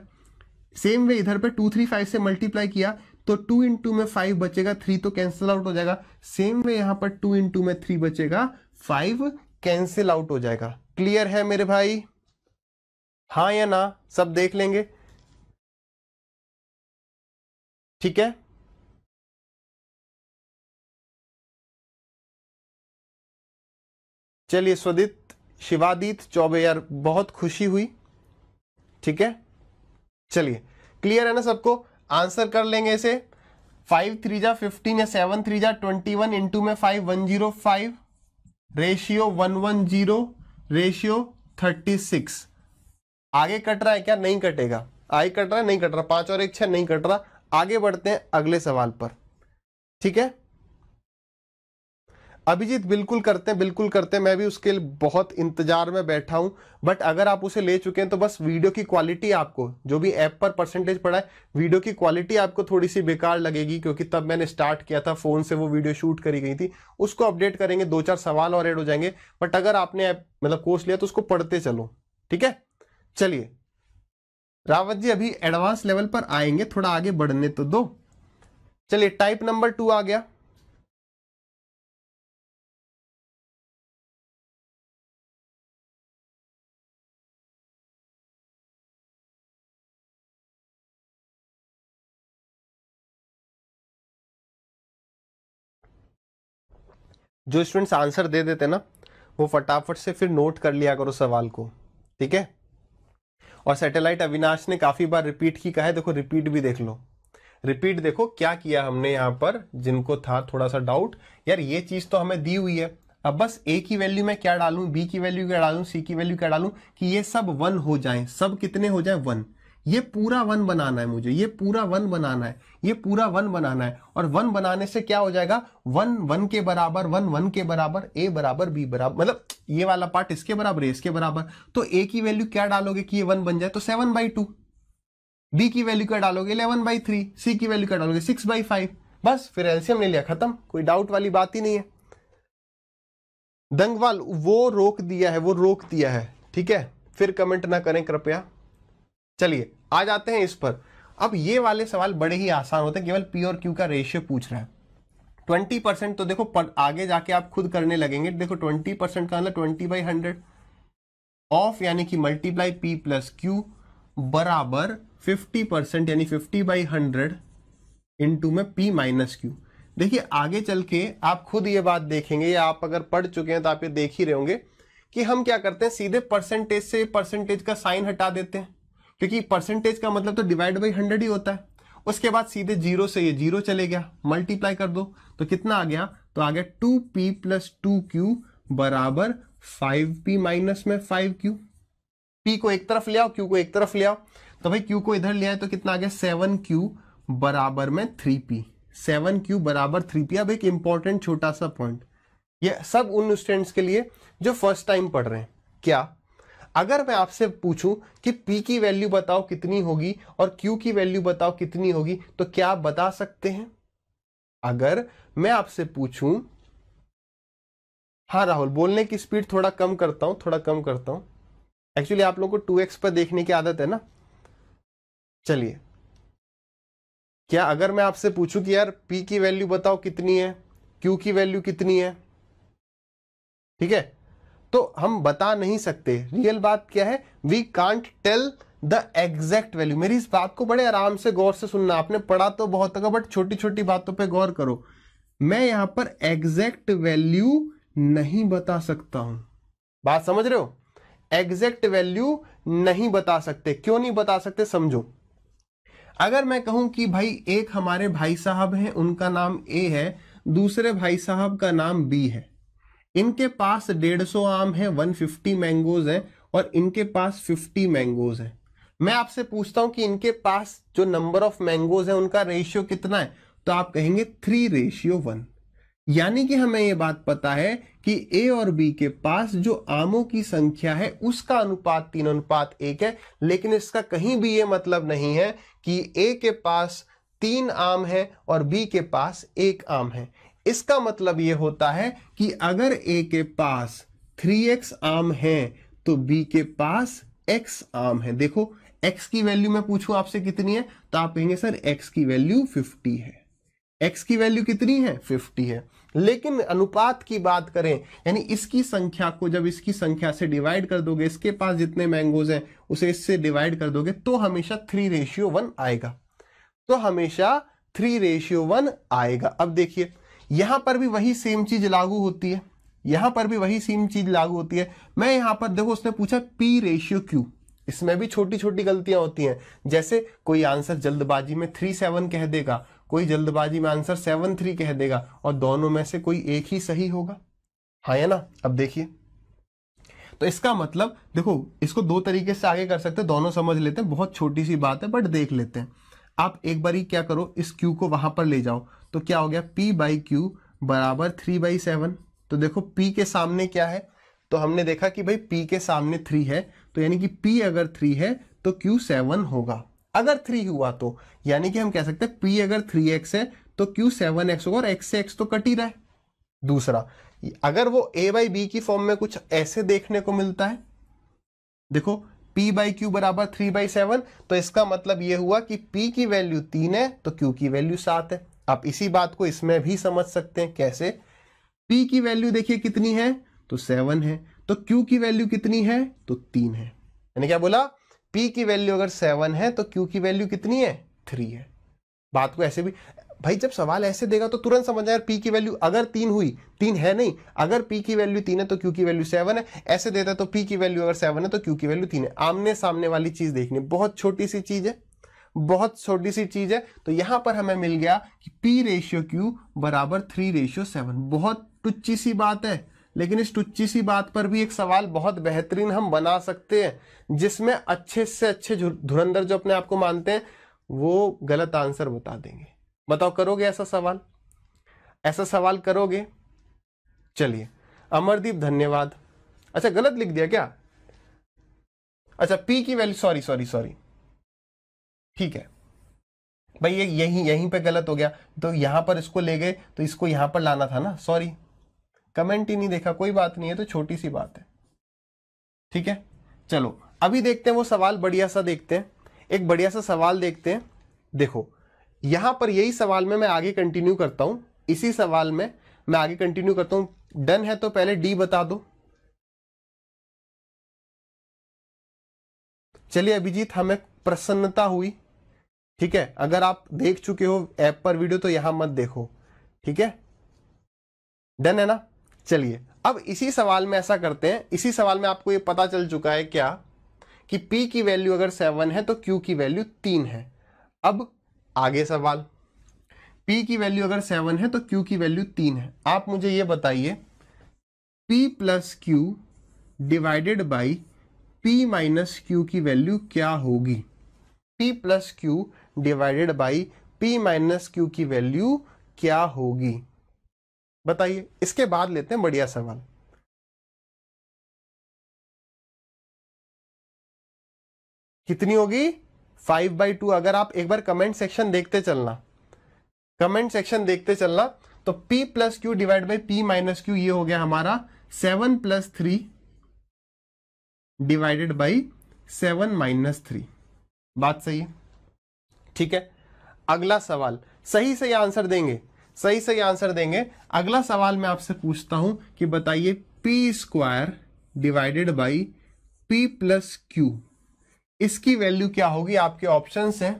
सेम वे इधर पे टू थ्री फाइव से मल्टीप्लाई किया तो टू इंटू में फाइव बचेगा थ्री तो कैंसिल आउट हो जाएगा सेम वे यहां पर टू इंटू में थ्री बचेगा फाइव कैंसिल आउट हो जाएगा क्लियर है मेरे भाई हाँ या ना सब देख लेंगे ठीक है चलिए स्वदित शिवादित चौबे यार बहुत खुशी हुई ठीक है चलिए क्लियर है ना सबको आंसर कर लेंगे इसे फाइव थ्री जा फिफ्टीन या सेवन थ्री जा ट्वेंटी वन इंटू में five one zero five ratio one one zero ratio thirty six आगे कट रहा है क्या नहीं कटेगा आई कट रहा है नहीं कट रहा पांच और एक छह नहीं कट रहा आगे बढ़ते हैं अगले सवाल पर ठीक है अभिजीत बिल्कुल करते हैं बिल्कुल करते हैं मैं भी उसके लिए बहुत इंतजार में बैठा हूं बट अगर आप उसे ले चुके हैं तो बस वीडियो की क्वालिटी आपको जो भी ऐप पर परसेंटेज पड़ा है वीडियो की क्वालिटी आपको थोड़ी सी बेकार लगेगी क्योंकि तब मैंने स्टार्ट किया था फ़ोन से वो वीडियो शूट करी गई थी उसको अपडेट करेंगे दो चार सवाल और एड हो जाएंगे बट अगर आपने ऐप मतलब कोर्स लिया तो उसको पढ़ते चलो ठीक है चलिए रावत जी अभी एडवांस लेवल पर आएंगे थोड़ा आगे बढ़ने तो दो चलिए टाइप नंबर टू आ गया जो स्टूडेंट्स आंसर दे देते ना वो फटाफट से फिर नोट कर लिया करो सवाल को ठीक है और सैटेलाइट अविनाश ने काफी बार रिपीट की कहा है देखो रिपीट भी देख लो रिपीट देखो क्या किया हमने यहां पर जिनको था थोड़ा सा डाउट यार ये चीज तो हमें दी हुई है अब बस ए की वैल्यू में क्या डालू बी की वैल्यू क्या डालू सी की वैल्यू क्या डालू कि ये सब वन हो जाए सब कितने हो जाए वन ये पूरा वन बनाना है मुझे ये पूरा वन बनाना है ये पूरा वन बनाना है और वन बनाने से क्या हो जाएगा वन वन के बराबर वन वन के बराबर ए बराबर बी बराबर मतलब ये वाला पार्ट इसके बराबर है इसके बराबर तो ए की वैल्यू क्या डालोगे कि ये वन बन जाए तो सेवन बाई टू बी की वैल्यू क्या डालोगे इलेवन बाई थ्री सी की वैल्यू क्या डालोगे सिक्स बाई फाइव बस फिर एल्सियम ले लिया खत्म कोई डाउट वाली बात ही नहीं है दंगवाल वो रोक दिया है वो रोक दिया है ठीक है फिर कमेंट ना करें कृपया चलिए आ जाते हैं इस पर अब ये वाले सवाल बड़े ही आसान होते हैं केवल पी और क्यू का रेशियो पूछ रहा है ट्वेंटी परसेंट तो देखो पर आगे जाके आप खुद करने लगेंगे देखो ट्वेंटी परसेंट का मतलब ट्वेंटी बाई हंड्रेड ऑफ यानी कि मल्टीप्लाई पी प्लस क्यू बराबर फिफ्टी परसेंट यानी फिफ्टी बाई हंड्रेड इंटू में पी माइनस क्यू देखिए आगे चल के आप खुद ये बात देखेंगे या आप अगर पढ़ चुके हैं तो आप ये देख ही रहे होंगे कि हम क्या करते हैं सीधे परसेंटेज से परसेंटेज का साइन हटा देते हैं क्योंकि परसेंटेज का मतलब तो डिवाइड बाई हंड्रेड ही होता है उसके बाद सीधे जीरो से ये जीरो चले गया मल्टीप्लाई कर दो तो कितना आ गया तो आ गया two P plus two Q बराबर फाइव पी माइनस में फाइव क्यू पी को एक तरफ ले आओ क्यू को एक तरफ ले आओ तो भाई क्यू को इधर ले आए तो कितना आ गया सेवन क्यू बराबर में थ्री पी सेवन क्यू बराबर थ्री पी अब एक इंपॉर्टेंट छोटा सा पॉइंट ये सब उन स्टूडेंट्स के लिए जो फर्स्ट टाइम पढ़ रहे हैं क्या अगर मैं आपसे पूछूं कि P की वैल्यू बताओ कितनी होगी और Q की वैल्यू बताओ कितनी होगी तो क्या आप बता सकते हैं अगर मैं आपसे पूछूं हाँ राहुल बोलने की स्पीड थोड़ा कम करता हूं थोड़ा कम करता हूं एक्चुअली आप लोगों को टू एक्स पर देखने की आदत है ना चलिए क्या अगर मैं आपसे पूछूं कि यार P की वैल्यू बताओ कितनी है Q की वैल्यू कितनी है ठीक है तो हम बता नहीं सकते रियल बात क्या है we can't tell the exact value मेरी इस बात को बड़े आराम से गौर से सुनना आपने पढ़ा तो बहुत होगा बट छोटी छोटी बातों पे गौर करो मैं यहां पर एग्जैक्ट वैल्यू नहीं बता सकता हूं बात समझ रहे हो एग्जैक्ट वैल्यू नहीं बता सकते क्यों नहीं बता सकते समझो अगर मैं कहूं कि भाई एक हमारे भाई साहब हैं उनका नाम ए है दूसरे भाई साहब का नाम बी है इनके पास डेढ़ सौ आम है वन फिफ्टी मैंगोज है और इनके पास फिफ्टी मैंगोज है मैं आपसे पूछता हूं कि इनके पास जो नंबर ऑफ मैंगोज है उनका रेशियो कितना है तो आप कहेंगे थ्री रेशियो वन यानी कि हमें यह बात पता है कि ए और बी के पास जो आमों की संख्या है उसका अनुपात तीन अनुपात एक है लेकिन इसका कहीं भी ये मतलब नहीं है कि ए के पास तीन आम है और बी के पास एक आम है इसका मतलब ये होता है कि अगर ए के पास थ्री एक्स आम है तो बी के पास एक्स आम है देखो एक्स की वैल्यू मैं पूछूं आपसे कितनी है तो आप कहेंगे सर एक्स की वैल्यू फिफ्टी है एक्स की वैल्यू कितनी है फिफ्टी है लेकिन अनुपात की बात करें यानी इसकी संख्या को जब इसकी संख्या से डिवाइड कर दोगे इसके पास जितने मैंगोज हैं उसे इससे डिवाइड कर दोगे तो हमेशा थ्री रेशियो वन आएगा तो हमेशा थ्री रेशियो वन आएगा अब देखिए यहां पर भी वही सेम चीज लागू होती है यहां पर भी वही सेम चीज लागू होती है मैं यहां पर देखो उसने पूछा पी रेशियो क्यू इसमें भी छोटी छोटी गलतियां होती हैं जैसे कोई आंसर जल्दबाजी में थ्री सेवन कह देगा कोई जल्दबाजी में आंसर सेवन थ्री कह देगा और दोनों में से कोई एक ही सही होगा हाँ या ना अब देखिए तो इसका मतलब देखो इसको दो तरीके से आगे कर सकते हैं दोनों समझ लेते हैं बहुत छोटी सी बात है बट देख लेते हैं आप एक बार ही क्या करो इस क्यू को वहां पर ले जाओ तो क्या हो गया पी बाई क्यू बराबर थ्री बाई सेवन तो देखो पी के सामने क्या है तो हमने देखा कि भाई पी के सामने थ्री है तो यानी कि पी अगर थ्री है तो क्यू सेवन होगा अगर थ्री हुआ तो यानी कि हम कह सकते हैं पी अगर थ्री एक्स है तो क्यू सेवन एक्स होगा और एक्स से एक्स तो कट ही रहा है दूसरा अगर वो ए बाई बी की फॉर्म में कुछ ऐसे देखने को मिलता है देखो p बाई क्यू बराबर थ्री बाई सेवन तो इसका मतलब ये हुआ कि p की वैल्यू तीन है तो q की वैल्यू सात है आप इसी बात को इसमें भी समझ सकते हैं कैसे पी की वैल्यू देखिए कितनी है तो सेवन है तो क्यू की वैल्यू कितनी है तो तीन है यानी क्या बोला पी की वैल्यू अगर सेवन है तो क्यू की वैल्यू कितनी है थ्री है बात को ऐसे भी भाई जब सवाल ऐसे देगा तो तुरंत समझ आए पी की वैल्यू अगर तीन हुई तीन है नहीं अगर पी की वैल्यू तीन है तो क्यू की वैल्यू सेवन है ऐसे देता तो पी की वैल्यू अगर सेवन है तो क्यू की वैल्यू तो तीन है आमने सामने वाली चीज देखनी बहुत छोटी सी चीज है बहुत छोटी सी चीज है तो यहां पर हमें मिल गया कि पी रेशियो क्यू बराबर थ्री रेशियो सेवन बहुत टुच्ची सी बात है लेकिन इस टुच्ची सी बात पर भी एक सवाल बहुत बेहतरीन हम बना सकते हैं जिसमें अच्छे से अच्छे धुरंधर जो अपने आप को मानते हैं वो गलत आंसर बता देंगे बताओ करोगे ऐसा सवाल ऐसा सवाल करोगे चलिए अमरदीप धन्यवाद अच्छा गलत लिख दिया क्या अच्छा पी की वैल्यू सॉरी सॉरी सॉरी ठीक है भाई ये यहीं यहीं पे गलत हो गया तो यहां पर इसको ले गए तो इसको यहां पर लाना था ना सॉरी कमेंट ही नहीं देखा कोई बात नहीं है तो छोटी सी बात है ठीक है चलो अभी देखते हैं वो सवाल बढ़िया सा देखते हैं एक बढ़िया सा सवाल देखते हैं देखो यहां पर यही सवाल में मैं आगे कंटिन्यू करता हूं इसी सवाल में मैं आगे कंटिन्यू करता हूं डन है तो पहले डी बता दो चलिए अभिजीत हमें प्रसन्नता हुई ठीक है अगर आप देख चुके हो ऐप पर वीडियो तो यहां मत देखो ठीक है डन है ना चलिए अब इसी सवाल में ऐसा करते हैं इसी सवाल में आपको ये पता चल चुका है क्या कि P की वैल्यू अगर सेवन है तो Q की वैल्यू तीन है अब आगे सवाल P की वैल्यू अगर सेवन है तो Q की वैल्यू तीन है आप मुझे ये बताइए P plus Q divided by P minus Q की वैल्यू क्या होगी P plus Q divided by P minus Q की वैल्यू क्या होगी बताइए इसके बाद लेते हैं बढ़िया सवाल कितनी होगी फाइव बाई टू अगर आप एक बार कमेंट सेक्शन देखते चलना कमेंट सेक्शन देखते चलना तो p plus Q divide by P minus Q ये हो गया हमारा seven plus three divided by seven minus three बात सही है ठीक है अगला सवाल सही सही आंसर देंगे सही सही आंसर देंगे अगला सवाल मैं आपसे पूछता हूं कि बताइए P square divided by P plus Q इसकी वैल्यू क्या होगी आपके ऑप्शन है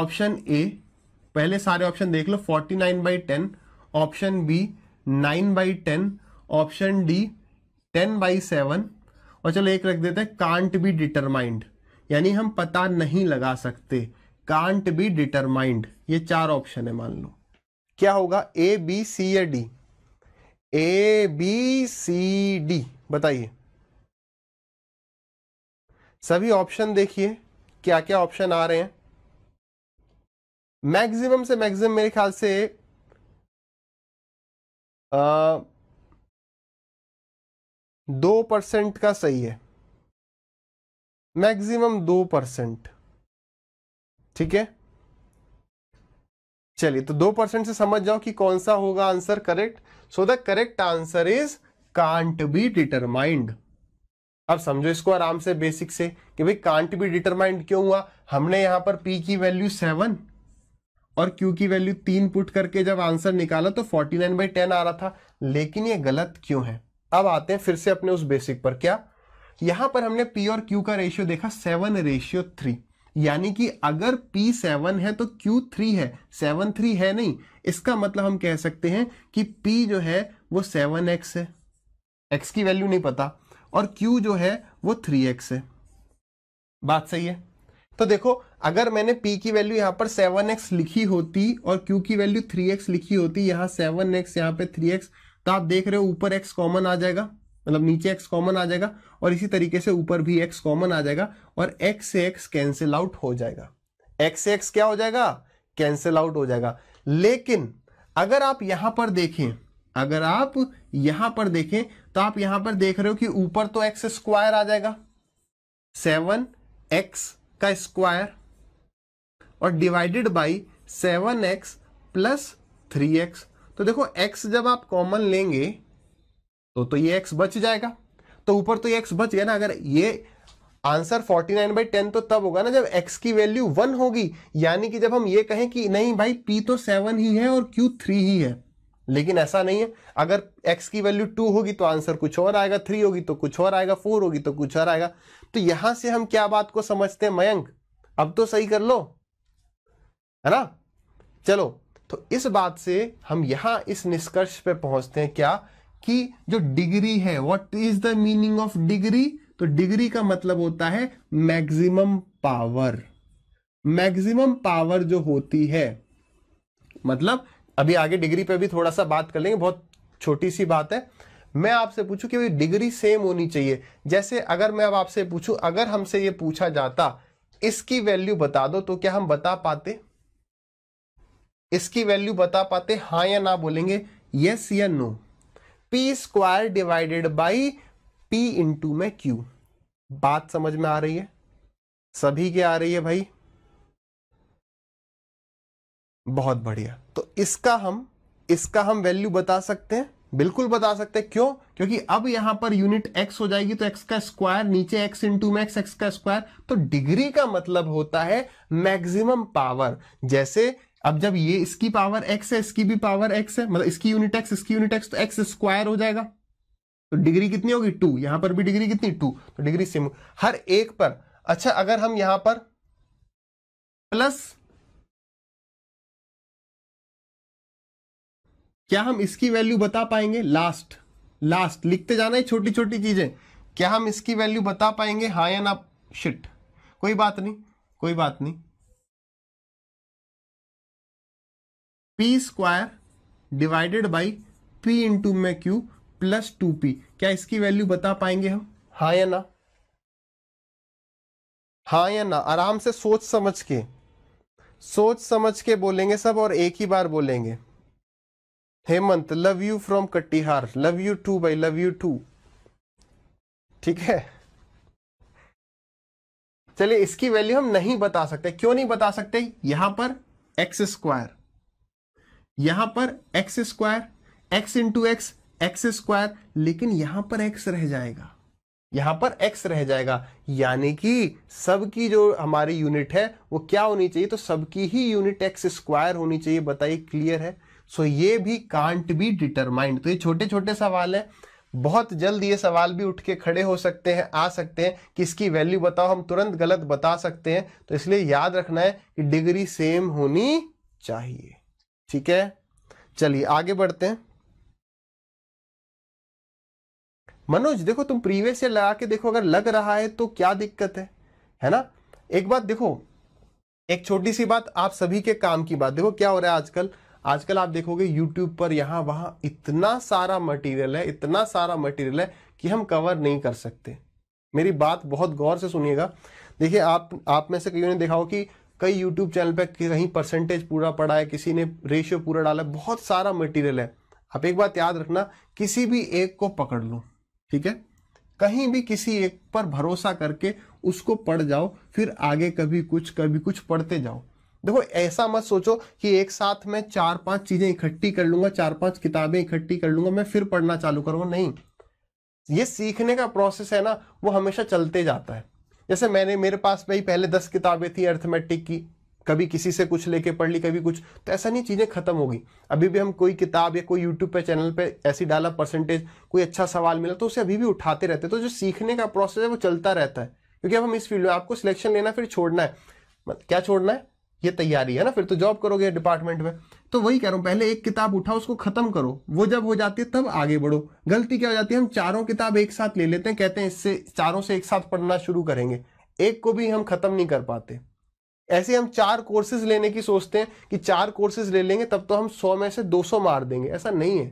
ऑप्शन ए पहले सारे ऑप्शन देख लो 49 nine by ten option B 9 by ten option D 10 by seven और चलो एक रख देते हैं कांट बी डिटरमाइंड यानी हम पता नहीं लगा सकते कांट बी डिटरमाइंड ये चार ऑप्शन है मान लो क्या होगा ए बी सी या D A B C D बताइए सभी ऑप्शन देखिए क्या क्या ऑप्शन आ रहे हैं मैक्सिमम से मैक्सिमम मेरे ख्याल से आ, दो परसेंट का सही है मैक्सिमम दो परसेंट ठीक है चलिए तो दो परसेंट से समझ जाओ कि कौन सा होगा answer correct so the correct answer is can't be determined अब समझो इसको आराम से बेसिक से कि भाई कांट बी डिटरमाइंड क्यों हुआ हमने यहां पर पी की वैल्यू सेवन और क्यू की वैल्यू तीन पुट करके जब आंसर निकाला तो फोर्टी नाइन बाई टेन आ रहा था लेकिन ये गलत क्यों है अब आते हैं फिर से अपने उस बेसिक पर क्या यहां पर हमने पी और क्यू का रेशियो देखा सेवन रेशियो थ्री यानी कि अगर पी सेवन है तो क्यू थ्री है सेवन थ्री है नहीं इसका मतलब हम कह सकते हैं कि पी जो है वो सेवन एक्स है एक्स की वैल्यू नहीं पता और क्यू जो है वो थ्री एक्स है बात सही है तो देखो अगर मैंने P की वैल्यू यहां पर 7x लिखी होती और Q की वैल्यू 3x लिखी होती यहां 7x यहां पर थ्री तो आप देख रहे हो ऊपर x कॉमन आ जाएगा मतलब नीचे एक्स कॉमन आ जाएगा और इसी तरीके से ऊपर भी एक्स कॉमन आ जाएगा और एक्स से एक्स कैंसिल आउट हो जाएगा एक्स से एक्स क्या हो जाएगा कैंसिल आउट हो जाएगा लेकिन अगर आप यहां पर देखें अगर आप यहां पर देखें तो आप यहां पर देख रहे हो कि ऊपर तो एक्स स्क्वायर आ जाएगा सेवन एक्स का स्क्वायर और divided by seven X plus three X तो देखो एक्स जब आप कॉमन लेंगे तो तो ये एक्स बच जाएगा तो ऊपर तो ये एक्स बच गया ना अगर ये आंसर 49 नाइन बाई टेन तो तब होगा ना जब x की वैल्यू वन होगी यानी कि जब हम ये कहें कि नहीं भाई p तो सेवन ही है और q थ्री ही है लेकिन ऐसा नहीं है अगर x की वैल्यू टू होगी तो आंसर कुछ और आएगा थ्री होगी तो कुछ और आएगा फोर होगी तो कुछ और आएगा तो यहां से हम क्या बात को समझते हैं मयंक अब तो सही कर लो है ना चलो तो इस बात से हम यहां इस निष्कर्ष पे पहुंचते हैं क्या कि जो डिग्री है what is the meaning of degree तो डिग्री का मतलब होता है मैक्सिमम पावर मैक्सिमम पावर जो होती है मतलब अभी आगे डिग्री पे भी थोड़ा सा बात कर लेंगे बहुत छोटी सी बात है मैं आपसे पूछूं कि डिग्री सेम होनी चाहिए जैसे अगर मैं अब आपसे पूछूं अगर हमसे ये पूछा जाता इसकी वैल्यू बता दो तो क्या हम बता पाते इसकी वैल्यू बता पाते हाँ या ना बोलेंगे यस या no P square divided by P into में क्यू बात समझ में आ रही है सभी के आ रही है भाई बहुत बढ़िया तो इसका हम इसका हम वैल्यू बता सकते हैं बिल्कुल बता सकते हैं क्यों क्योंकि अब यहां पर यूनिट एक्स हो जाएगी तो एक्स का स्क्वायर नीचे एक्स इंटू में एक्स एक्स का स्क्वायर तो डिग्री का मतलब होता है मैक्सिमम पावर जैसे अब जब ये इसकी पावर एक्स है इसकी भी पावर एक्स है मतलब इसकी यूनिट एक्स इसकी यूनिट एक्स तो एक्स स्क्वायर हो जाएगा तो डिग्री कितनी होगी टू यहां पर भी डिग्री कितनी टू तो डिग्री सेम हर एक पर अच्छा अगर हम यहां पर प्लस क्या हम इसकी वैल्यू बता पाएंगे लास्ट लास्ट लिखते जाना है छोटी छोटी चीजें क्या हम इसकी वैल्यू बता पाएंगे हाँ या ना शिट कोई बात नहीं कोई बात नहीं P square divided by P into में क्यू प्लस टू पी क्या इसकी वैल्यू बता पाएंगे हम हा या ना हा या ना आराम से सोच समझ के सोच समझ के बोलेंगे सब और एक ही बार बोलेंगे Hemant love you from Katihar love you too bye love you too ठीक है चलिए इसकी वैल्यू हम नहीं बता सकते क्यों नहीं बता सकते यहां पर एक्स स्क्वायर यहां पर X square X into X X square लेकिन यहां पर एक्स रह जाएगा यहां पर एक्स रह जाएगा यानी कि सबकी जो हमारी यूनिट है वो क्या होनी चाहिए तो सबकी ही यूनिट एक्स स्क्वायर होनी चाहिए बताइए क्लियर है सो so, ये भी कांट बी डिटरमाइंड तो ये छोटे छोटे सवाल है बहुत जल्द ये सवाल भी उठ के खड़े हो सकते हैं आ सकते हैं कि इसकी वैल्यू बताओ हम तुरंत गलत बता सकते हैं तो इसलिए याद रखना है कि डिग्री सेम होनी चाहिए ठीक है चलिए आगे बढ़ते हैं मनोज देखो तुम प्रीवियस ईयर लगा के देखो अगर लग रहा है तो क्या दिक्कत है है ना एक बात देखो एक छोटी सी बात आप सभी के काम की बात देखो क्या हो रहा है आजकल आजकल आप देखोगे यूट्यूब पर यहां वहां इतना सारा मटेरियल है इतना सारा मटेरियल है कि हम कवर नहीं कर सकते मेरी बात बहुत गौर से सुनिएगा देखिए आप आप में से कईयों ने देखा हो कि कई यूट्यूब चैनल पे कहीं परसेंटेज पूरा पड़ा है किसी ने रेशियो पूरा डाला है बहुत सारा मटेरियल है आप एक बात याद रखना किसी भी एक को पकड़ लो ठीक है कहीं भी किसी एक पर भरोसा करके उसको पढ़ जाओ फिर आगे कभी कुछ कभी कुछ पढ़ते जाओ देखो ऐसा मत सोचो कि एक साथ मैं चार पांच चीजें इकट्ठी कर लूंगा चार पांच किताबें इकट्ठी कर लूंगा मैं फिर पढ़ना चालू करूंगा नहीं ये सीखने का प्रोसेस है ना वो हमेशा चलते जाता है जैसे मैंने मेरे पास भाई पहले दस किताबें थी अर्थमेटिक की कभी किसी से कुछ लेके पढ़ ली कभी कुछ तो ऐसा नहीं चीज़ें खत्म होगी अभी भी हम कोई किताब या कोई यूट्यूब पे चैनल पे ऐसी डाला परसेंटेज कोई अच्छा सवाल मिला तो उसे अभी भी उठाते रहते तो जो सीखने का प्रोसेस है वो चलता रहता है क्योंकि अब हम इस फील्ड में आपको सिलेक्शन लेना फिर छोड़ना है क्या छोड़ना है ये तैयारी है ना फिर तो जॉब करोगे डिपार्टमेंट में तो वही कह रहा हूं पहले एक किताब उठाओ उसको खत्म करो वो जब हो जाती है तब आगे बढ़ो गलती क्या हो जाती है हम चारों किताब एक साथ ले लेते हैं कहते हैं इससे चारों से एक साथ पढ़ना शुरू करेंगे एक को भी हम खत्म नहीं कर पाते ऐसे हम चार कोर्सेज लेने की सोचते हैं कि चार कोर्सेज ले लेंगे तब तो हम सौ में से दो सौ मार देंगे ऐसा नहीं है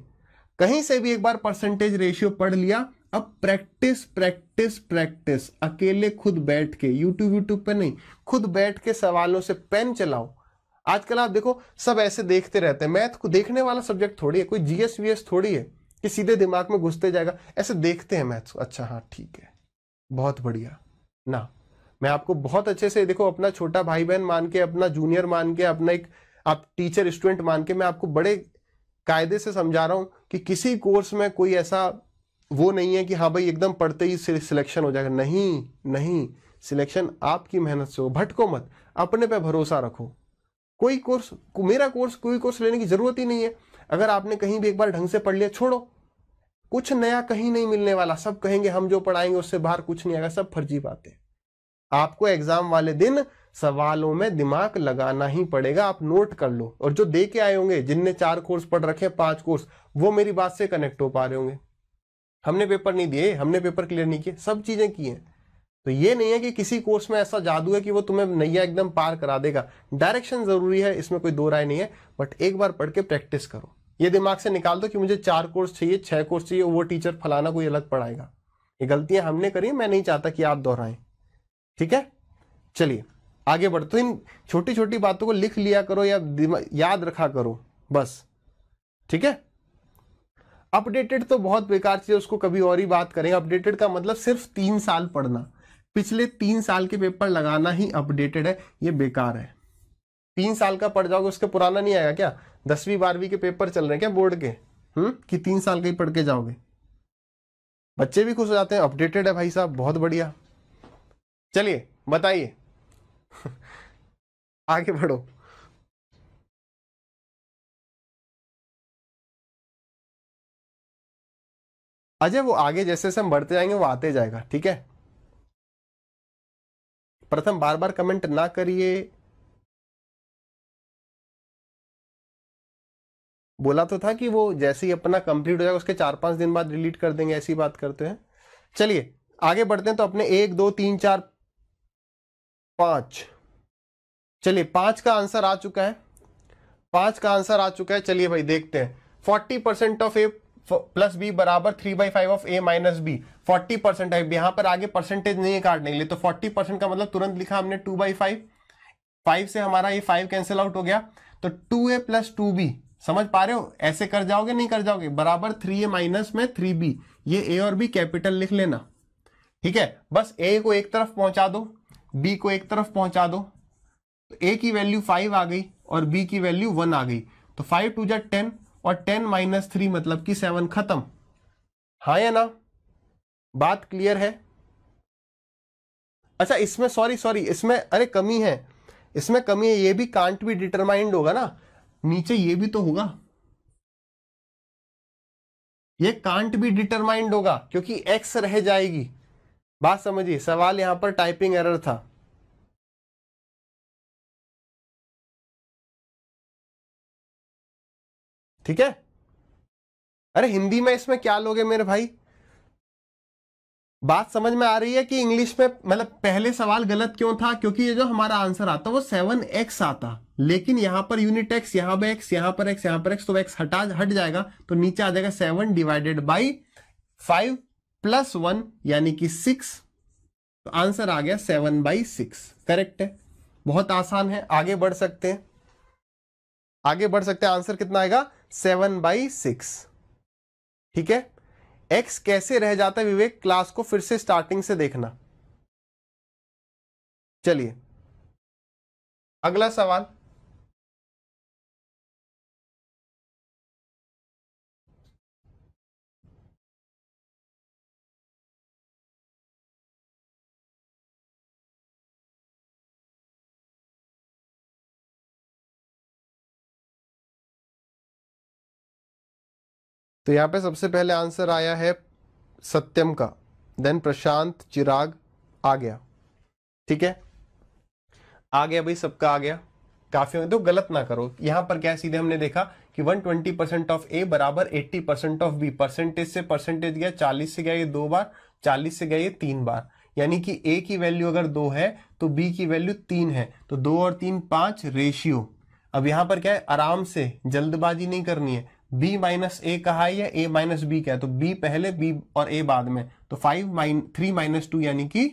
कहीं से भी एक बार परसेंटेज रेशियो पढ़ लिया अब प्रैक्टिस प्रैक्टिस प्रैक्टिस अकेले खुद बैठ के यूट्यूब यूट्यूब पर नहीं खुद बैठ के सवालों से पेन चलाओ आजकल आप देखो सब ऐसे देखते रहते हैं मैथ को तो देखने वाला सब्जेक्ट थोड़ी है कोई जीएस वीएस थोड़ी है कि सीधे दिमाग में घुसते जाएगा ऐसे देखते हैं मैथ्स को अच्छा हाँ ठीक है बहुत बढ़िया ना मैं आपको बहुत अच्छे से देखो अपना छोटा भाई बहन मान के अपना जूनियर मान के अपना एक आप टीचर स्टूडेंट मान के मैं आपको बड़े कायदे से समझा रहा हूँ कि किसी कोर्स में कोई ऐसा वो नहीं है कि हाँ भाई एकदम पढ़ते ही सिलेक्शन हो जाएगा नहीं नहीं सिलेक्शन आपकी मेहनत से हो भटको मत अपने पे भरोसा रखो कोई कोर्स मेरा कोर्स कोई कोर्स लेने की जरूरत ही नहीं है अगर आपने कहीं भी एक बार ढंग से पढ़ लिया छोड़ो कुछ नया कहीं नहीं मिलने वाला सब कहेंगे हम जो पढ़ाएंगे उससे बाहर कुछ नहीं आएगा सब फर्जी बातें आपको एग्जाम वाले दिन सवालों में दिमाग लगाना ही पड़ेगा आप नोट कर लो और जो दे के आए होंगे जिनने चार कोर्स पढ़ रखे पांच कोर्स वो मेरी बात से कनेक्ट हो पा रहे होंगे हमने पेपर नहीं दिए हमने पेपर क्लियर नहीं किए सब चीजें की हैं तो ये नहीं है कि किसी कोर्स में ऐसा जादू है कि वो तुम्हें नैया एकदम पार करा देगा डायरेक्शन जरूरी है इसमें कोई दो राय नहीं है बट एक बार पढ़ के प्रैक्टिस करो ये दिमाग से निकाल दो कि मुझे चार कोर्स चाहिए छह कोर्स चाहिए वो टीचर फलाना कोई अलग पढ़ाएगा ये गलतियां हमने करी मैं नहीं चाहता कि आप दोहराएं ठीक है चलिए आगे बढ़ते तो इन छोटी छोटी बातों को लिख लिया करो या याद रखा करो बस ठीक है अपडेटेड तो बहुत बेकार चीज उसको कभी और ही बात करेंगे अपडेटेड का मतलब सिर्फ तीन साल पढ़ना पिछले तीन साल के पेपर लगाना ही अपडेटेड है ये बेकार है तीन साल का पढ़ जाओगे उसके पुराना नहीं आएगा क्या दसवीं बारहवीं के पेपर चल रहे हैं क्या बोर्ड के हम्म कि तीन साल के ही पढ़ के जाओगे बच्चे भी खुश हो जाते हैं अपडेटेड है भाई साहब बहुत बढ़िया चलिए बताइए आगे बढ़ो अजय वो आगे जैसे जैसे हम बढ़ते जाएंगे वो आते जाएगा ठीक है प्रथम बार बार कमेंट ना करिए बोला तो था कि वो जैसे ही अपना कंप्लीट हो जाएगा उसके चार पांच दिन बाद डिलीट कर देंगे ऐसी बात करते हैं चलिए आगे बढ़ते हैं तो अपने एक दो तीन चार पांच चलिए पांच का आंसर आ चुका है पांच का आंसर आ चुका है चलिए भाई देखते हैं forty percent of A plus B बराबर three by five of A minus B forty percent है यहां पर आगे परसेंटेज नहीं है काटने के लिए तो फोर्टी परसेंट का मतलब तुरंत लिखा हमने टू बाई फाइव फाइव से हमारा ये फाइव कैंसिल आउट हो गया तो two A plus two B समझ पा रहे हो ऐसे कर जाओगे नहीं कर जाओगे बराबर थ्री ए माइनस में थ्री बी ये ए और बी कैपिटल लिख लेना ठीक है बस ए को एक तरफ पहुंचा दो बी को एक तरफ पहुंचा दो तो ए की वैल्यू फाइव आ गई और बी की वैल्यू वन आ गई तो फाइव टू जै टेन और टेन माइनस थ्री मतलब कि सेवन खत्म हाँ या ना बात क्लियर है अच्छा इसमें सॉरी सॉरी इसमें अरे कमी है इसमें कमी है ये भी कांट भी डिटरमाइंड होगा ना नीचे ये भी तो होगा ये कांट भी डिटरमाइंड होगा क्योंकि एक्स रह जाएगी बात समझिए सवाल यहां पर टाइपिंग एरर था ठीक है अरे हिंदी में इसमें क्या लोगे मेरे भाई बात समझ में आ रही है कि इंग्लिश में मतलब पहले सवाल गलत क्यों था क्योंकि ये जो हमारा आंसर आता वो सेवन एक्स आता लेकिन यहां पर यूनिट एक्स यहां पर एक्स यहां पर एक्स यहां पर एक्स तो एक्स हटा हट जाएगा तो नीचे आ जाएगा seven divided by five plus one यानी कि सिक्स तो आंसर आ गया सेवन बाई सिक्स करेक्ट है बहुत आसान है आगे बढ़ सकते हैं आगे बढ़ सकते हैं आंसर कितना आएगा सेवन बाई सिक्स ठीक है एक्स कैसे रह जाता है विवेक क्लास को फिर से स्टार्टिंग से देखना चलिए अगला सवाल तो यहाँ पे सबसे पहले आंसर आया है सत्यम का देन प्रशांत चिराग आ गया ठीक है आ गया भाई सबका आ गया काफी तो गलत ना करो यहां पर क्या सीधे हमने देखा कि 120 परसेंट ऑफ ए बराबर 80 परसेंट ऑफ बी परसेंटेज से परसेंटेज गया 40 से गया ये दो बार 40 से गया ये तीन बार यानी कि ए की वैल्यू अगर दो है तो बी की वैल्यू तीन है तो दो और तीन पांच रेशियो अब यहां पर क्या है आराम से जल्दबाजी नहीं करनी है बी माइनस ए कहा है या ए माइनस बी क्या है तो बी पहले बी और ए बाद में तो five minus three minus two यानी कि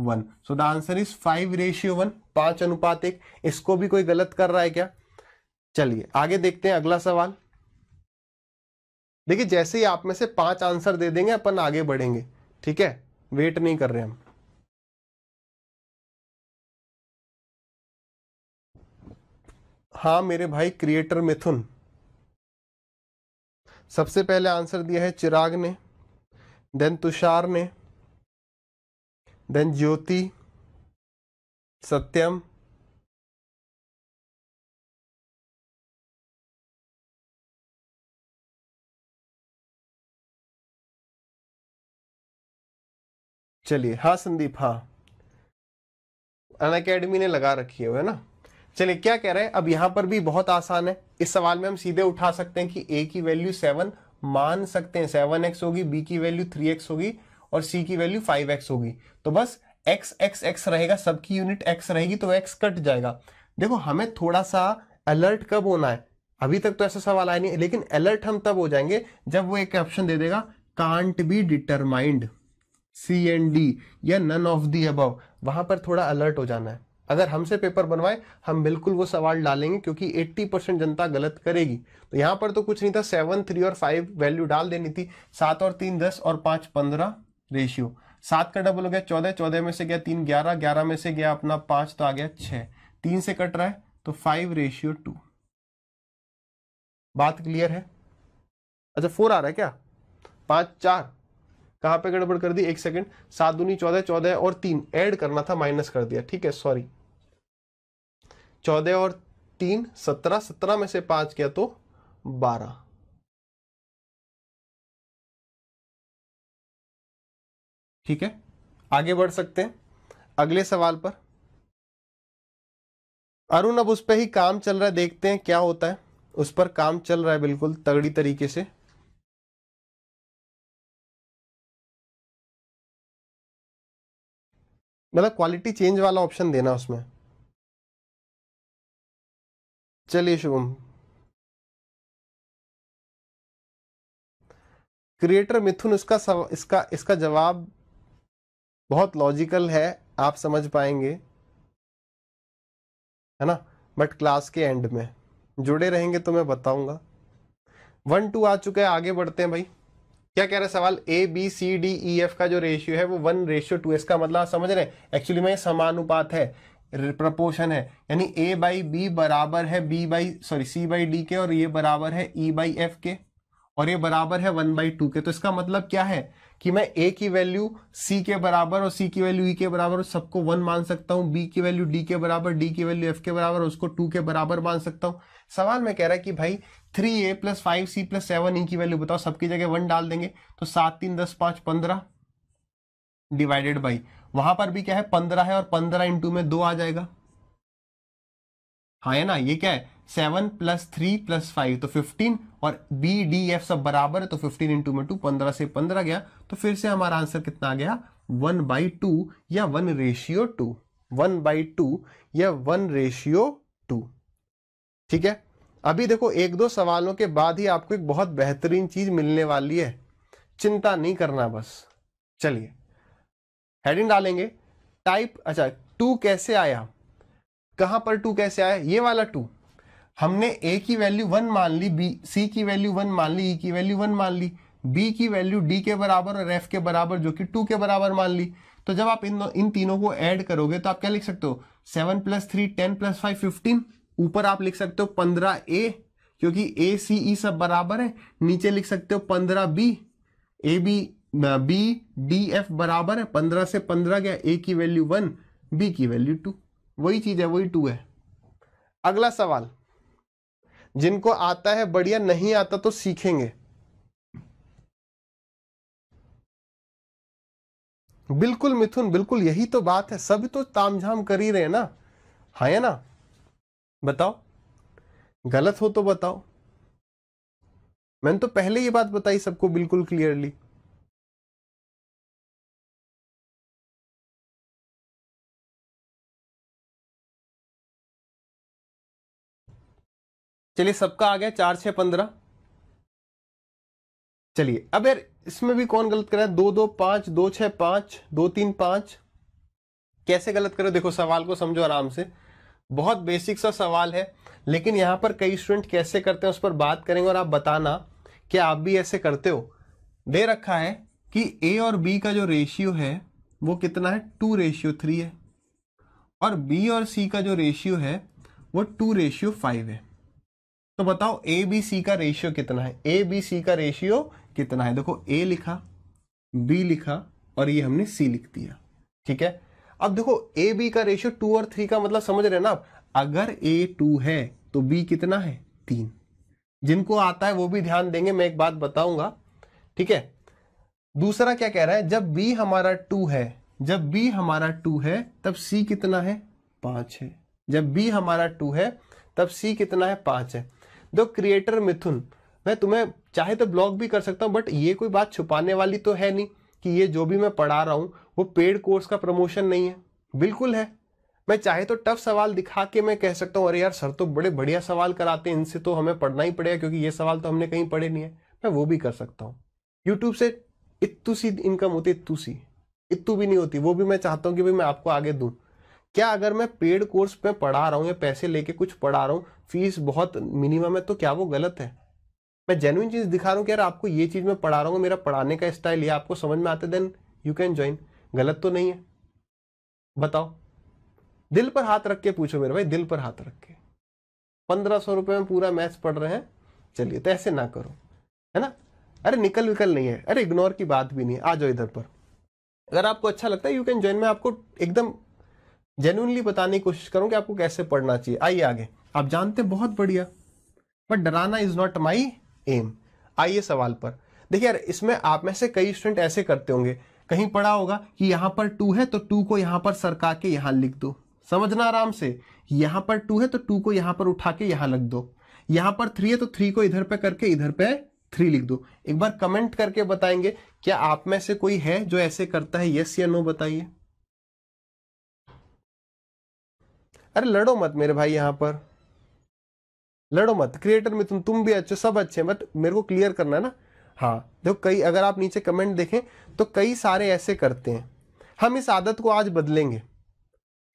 one so the answer is five ratio one पांच अनुपात एक इसको भी कोई गलत कर रहा है क्या चलिए आगे देखते हैं अगला सवाल देखिए जैसे ही आप में से पांच आंसर दे देंगे अपन आगे बढ़ेंगे ठीक है वेट नहीं कर रहे हम हाँ मेरे भाई क्रिएटर मिथुन सबसे पहले आंसर दिया है चिराग ने देन तुषार ने देन ज्योति सत्यम चलिए हाँ संदीप हाँ अन अकेडमी ने लगा रखी है ना चलिए क्या कह रहे हैं अब यहां पर भी बहुत आसान है इस सवाल में हम सीधे उठा सकते हैं कि ए की वैल्यू सेवन मान सकते हैं सेवन एक्स होगी बी की वैल्यू थ्री एक्स होगी और सी की वैल्यू फाइव एक्स होगी तो बस एक्स एक्स एक्स रहेगा सबकी यूनिट एक्स रहेगी तो एक्स कट जाएगा देखो हमें थोड़ा सा अलर्ट कब होना है अभी तक तो ऐसा सवाल आया नहीं लेकिन अलर्ट हम तब हो जाएंगे जब वो एक ऑप्शन दे देगा can't be determined C and D या नन ऑफ दी अब वहां पर थोड़ा अलर्ट हो जाना है अगर हमसे पेपर बनवाए हम बिल्कुल वो सवाल डालेंगे क्योंकि 80 परसेंट जनता गलत करेगी तो यहां पर तो कुछ नहीं था सेवन थ्री और फाइव वैल्यू डाल देनी थी सात और तीन दस और पांच पंद्रह रेशियो सात का डबल हो गया चौदह चौदह में से गया तीन ग्यारह ग्यारह में से गया अपना पांच तो आ गया छह तीन से कट रहा है तो फाइव रेशियो टू बात क्लियर है अच्छा फोर आ रहा है क्या पांच चार कहां पे गड़बड़ कर दी एक सेकंड सात दूनी चौदह चौदह और तीन ऐड करना था माइनस कर दिया ठीक है सॉरी चौदह और तीन सत्रह सत्रह में से पांच किया तो बारह ठीक है आगे बढ़ सकते हैं अगले सवाल पर अरुण अब उस पर ही काम चल रहा है देखते हैं क्या होता है उस पर काम चल रहा है बिल्कुल तगड़ी तरीके से मतलब क्वालिटी चेंज वाला ऑप्शन देना उसमें चलिए शुभम क्रिएटर मिथुन उसका सव, इसका इसका जवाब बहुत लॉजिकल है आप समझ पाएंगे है ना बट क्लास के एंड में जुड़े रहेंगे तो मैं बताऊंगा वन टू आ चुके हैं आगे बढ़ते हैं भाई क्या कह रहे सवाल A B C D E F का जो रेशियो है वो वन रेशियो टू इसका मतलब आप समझ रहे हैं एक्चुअली में समानुपात है प्रपोशन है यानी ए बाई बी बराबर है B by sorry C by D के और ये बराबर है ई बाई एफ के और ये बराबर है वन बाई टू के तो इसका मतलब क्या है कि मैं ए की वैल्यू सी के बराबर और सी की वैल्यू ई e के बराबर सबको वन मान सकता हूँ बी की वैल्यू डी के बराबर डी की वैल्यू एफ के बराबर उसको टू के बराबर मान सकता हूँ सवाल में कह रहा है कि भाई three A plus five C plus seven E की वैल्यू बताओ सबकी जगह वन डाल देंगे तो सात तीन दस पाँच पंद्रह डिवाइडेड बाई वहां पर भी क्या है पंद्रह है और पंद्रह इंटू में दो आ जाएगा हाँ है ना ये क्या है seven plus three plus five तो फिफ्टीन और बी डी एफ सब बराबर है तो फिफ्टीन इंटू में टू पंद्रह से पंद्रह गया तो फिर से हमारा आंसर कितना आ गया वन बाई टू या one ratio two one by two या वन रेशियो टू ठीक है अभी देखो एक दो सवालों के बाद ही आपको एक बहुत बेहतरीन चीज मिलने वाली है चिंता नहीं करना बस चलिए हेडिंग डालेंगे टाइप अच्छा टू कैसे आया कहां पर टू कैसे आया ये वाला टू हमने ए की वैल्यू वन मान ली बी सी की वैल्यू वन मान ली ई e की वैल्यू वन मान ली बी की वैल्यू डी के बराबर और एफ के बराबर जो कि टू के बराबर मान ली तो जब आप इन इन तीनों को ऐड करोगे तो आप क्या लिख सकते हो seven plus three ten plus five fifteen ऊपर आप लिख सकते हो पंद्रह ए क्योंकि ए सी ई सब बराबर है नीचे लिख सकते हो पंद्रह B A B B D F बराबर है पंद्रह से पंद्रह गया ए की वैल्यू वन बी की वैल्यू टू वही चीज है वही टू है अगला सवाल जिनको आता है बढ़िया नहीं आता तो सीखेंगे बिल्कुल मिथुन बिल्कुल यही तो बात है सभी तो तामझाम कर ही रहे ना हाँ है ना बताओ गलत हो तो बताओ मैंने तो पहले ये बात बताई सबको बिल्कुल क्लियरली चलिए सबका आ गया चार छः पंद्रह चलिए अब यार इसमें भी कौन गलत कर रहा है दो दो पांच दो छः पांच दो तीन पांच कैसे गलत करो देखो सवाल को समझो आराम से बहुत बेसिक सा सवाल है लेकिन यहां पर कई स्टूडेंट कैसे करते हैं उस पर बात करेंगे और आप बताना कि आप भी ऐसे करते हो दे रखा है कि ए और बी का जो रेशियो है वो कितना है टू रेशियो थ्री है और बी और सी का जो रेशियो है वो टू रेशियो फाइव है तो बताओ ए बी सी का रेशियो कितना है ए बी सी का रेशियो कितना है देखो ए लिखा बी लिखा और ये हमने सी लिख दिया ठीक है अब देखो ए बी का रेशियो टू और थ्री का मतलब समझ रहे हैं ना आप अगर ए टू है तो बी कितना है तीन जिनको आता है वो भी ध्यान देंगे मैं एक बात बताऊंगा ठीक है दूसरा क्या कह रहा है जब बी हमारा टू है जब बी हमारा टू है तब सी कितना है पांच है जब बी हमारा टू है तब सी कितना है पांच है द क्रिएटर मिथुन मैं तुम्हें चाहे तो ब्लॉग भी कर सकता हूँ बट ये कोई बात छुपाने वाली तो है नहीं कि ये जो भी मैं पढ़ा रहा हूँ वो पेड कोर्स का प्रमोशन नहीं है बिल्कुल है मैं चाहे तो टफ सवाल दिखा के मैं कह सकता हूँ अरे यार सर तो बड़े बढ़िया सवाल कराते हैं इनसे तो हमें पढ़ना ही पड़ेगा क्योंकि ये सवाल तो हमने कहीं पढ़े नहीं है मैं वो भी कर सकता हूँ यूट्यूब से इतू सी इनकम होती इतू सी इतू भी नहीं होती वो भी मैं चाहता हूँ कि भाई मैं आपको आगे दूँ क्या अगर मैं पेड कोर्स पे पढ़ा रहा हूँ या पैसे लेके कुछ पढ़ा रहा हूँ फीस बहुत मिनिमम है तो क्या वो गलत है मैं जेनुइन चीज़ दिखा रहा हूँ कि यार आपको ये चीज़ मैं पढ़ा रहा हूँ मेरा पढ़ाने का स्टाइल ये आपको समझ में आते देन यू कैन ज्वाइन गलत तो नहीं है बताओ दिल पर हाथ रख के पूछो मेरे भाई दिल पर हाथ रख के पंद्रह सौ रुपये में पूरा मैथ्स पढ़ रहे हैं चलिए तो ऐसे ना करो है ना अरे निकल विकल नहीं है अरे इग्नोर की बात भी नहीं है आ जाओ इधर पर अगर आपको अच्छा लगता है यू कैन ज्वाइन मैं आपको एकदम जेन्यूनली बताने की कोशिश करूँ कि आपको कैसे पढ़ना चाहिए आइए आगे आप जानते बहुत बढ़िया बट डराना इज नॉट माई एम आइए सवाल पर देखिए यार इसमें आप में से कई स्टूडेंट ऐसे करते होंगे कहीं पढ़ा होगा कि यहाँ पर टू है तो टू को यहाँ पर सरका के यहाँ लिख दो समझना आराम से यहाँ पर टू है तो टू को यहाँ पर उठा के यहाँ लिख दो यहाँ पर थ्री है तो थ्री को इधर पे करके इधर पे थ्री लिख दो एक बार कमेंट करके बताएंगे क्या आप में से कोई है जो ऐसे करता है यस या नो बताइए अरे लड़ो मत मेरे भाई यहाँ पर लड़ो मत क्रिएटर में तुम तुम भी अच्छे सब अच्छे हैं बट मेरे को क्लियर करना है ना हाँ देखो कई अगर आप नीचे कमेंट देखें तो कई सारे ऐसे करते हैं हम इस आदत को आज बदलेंगे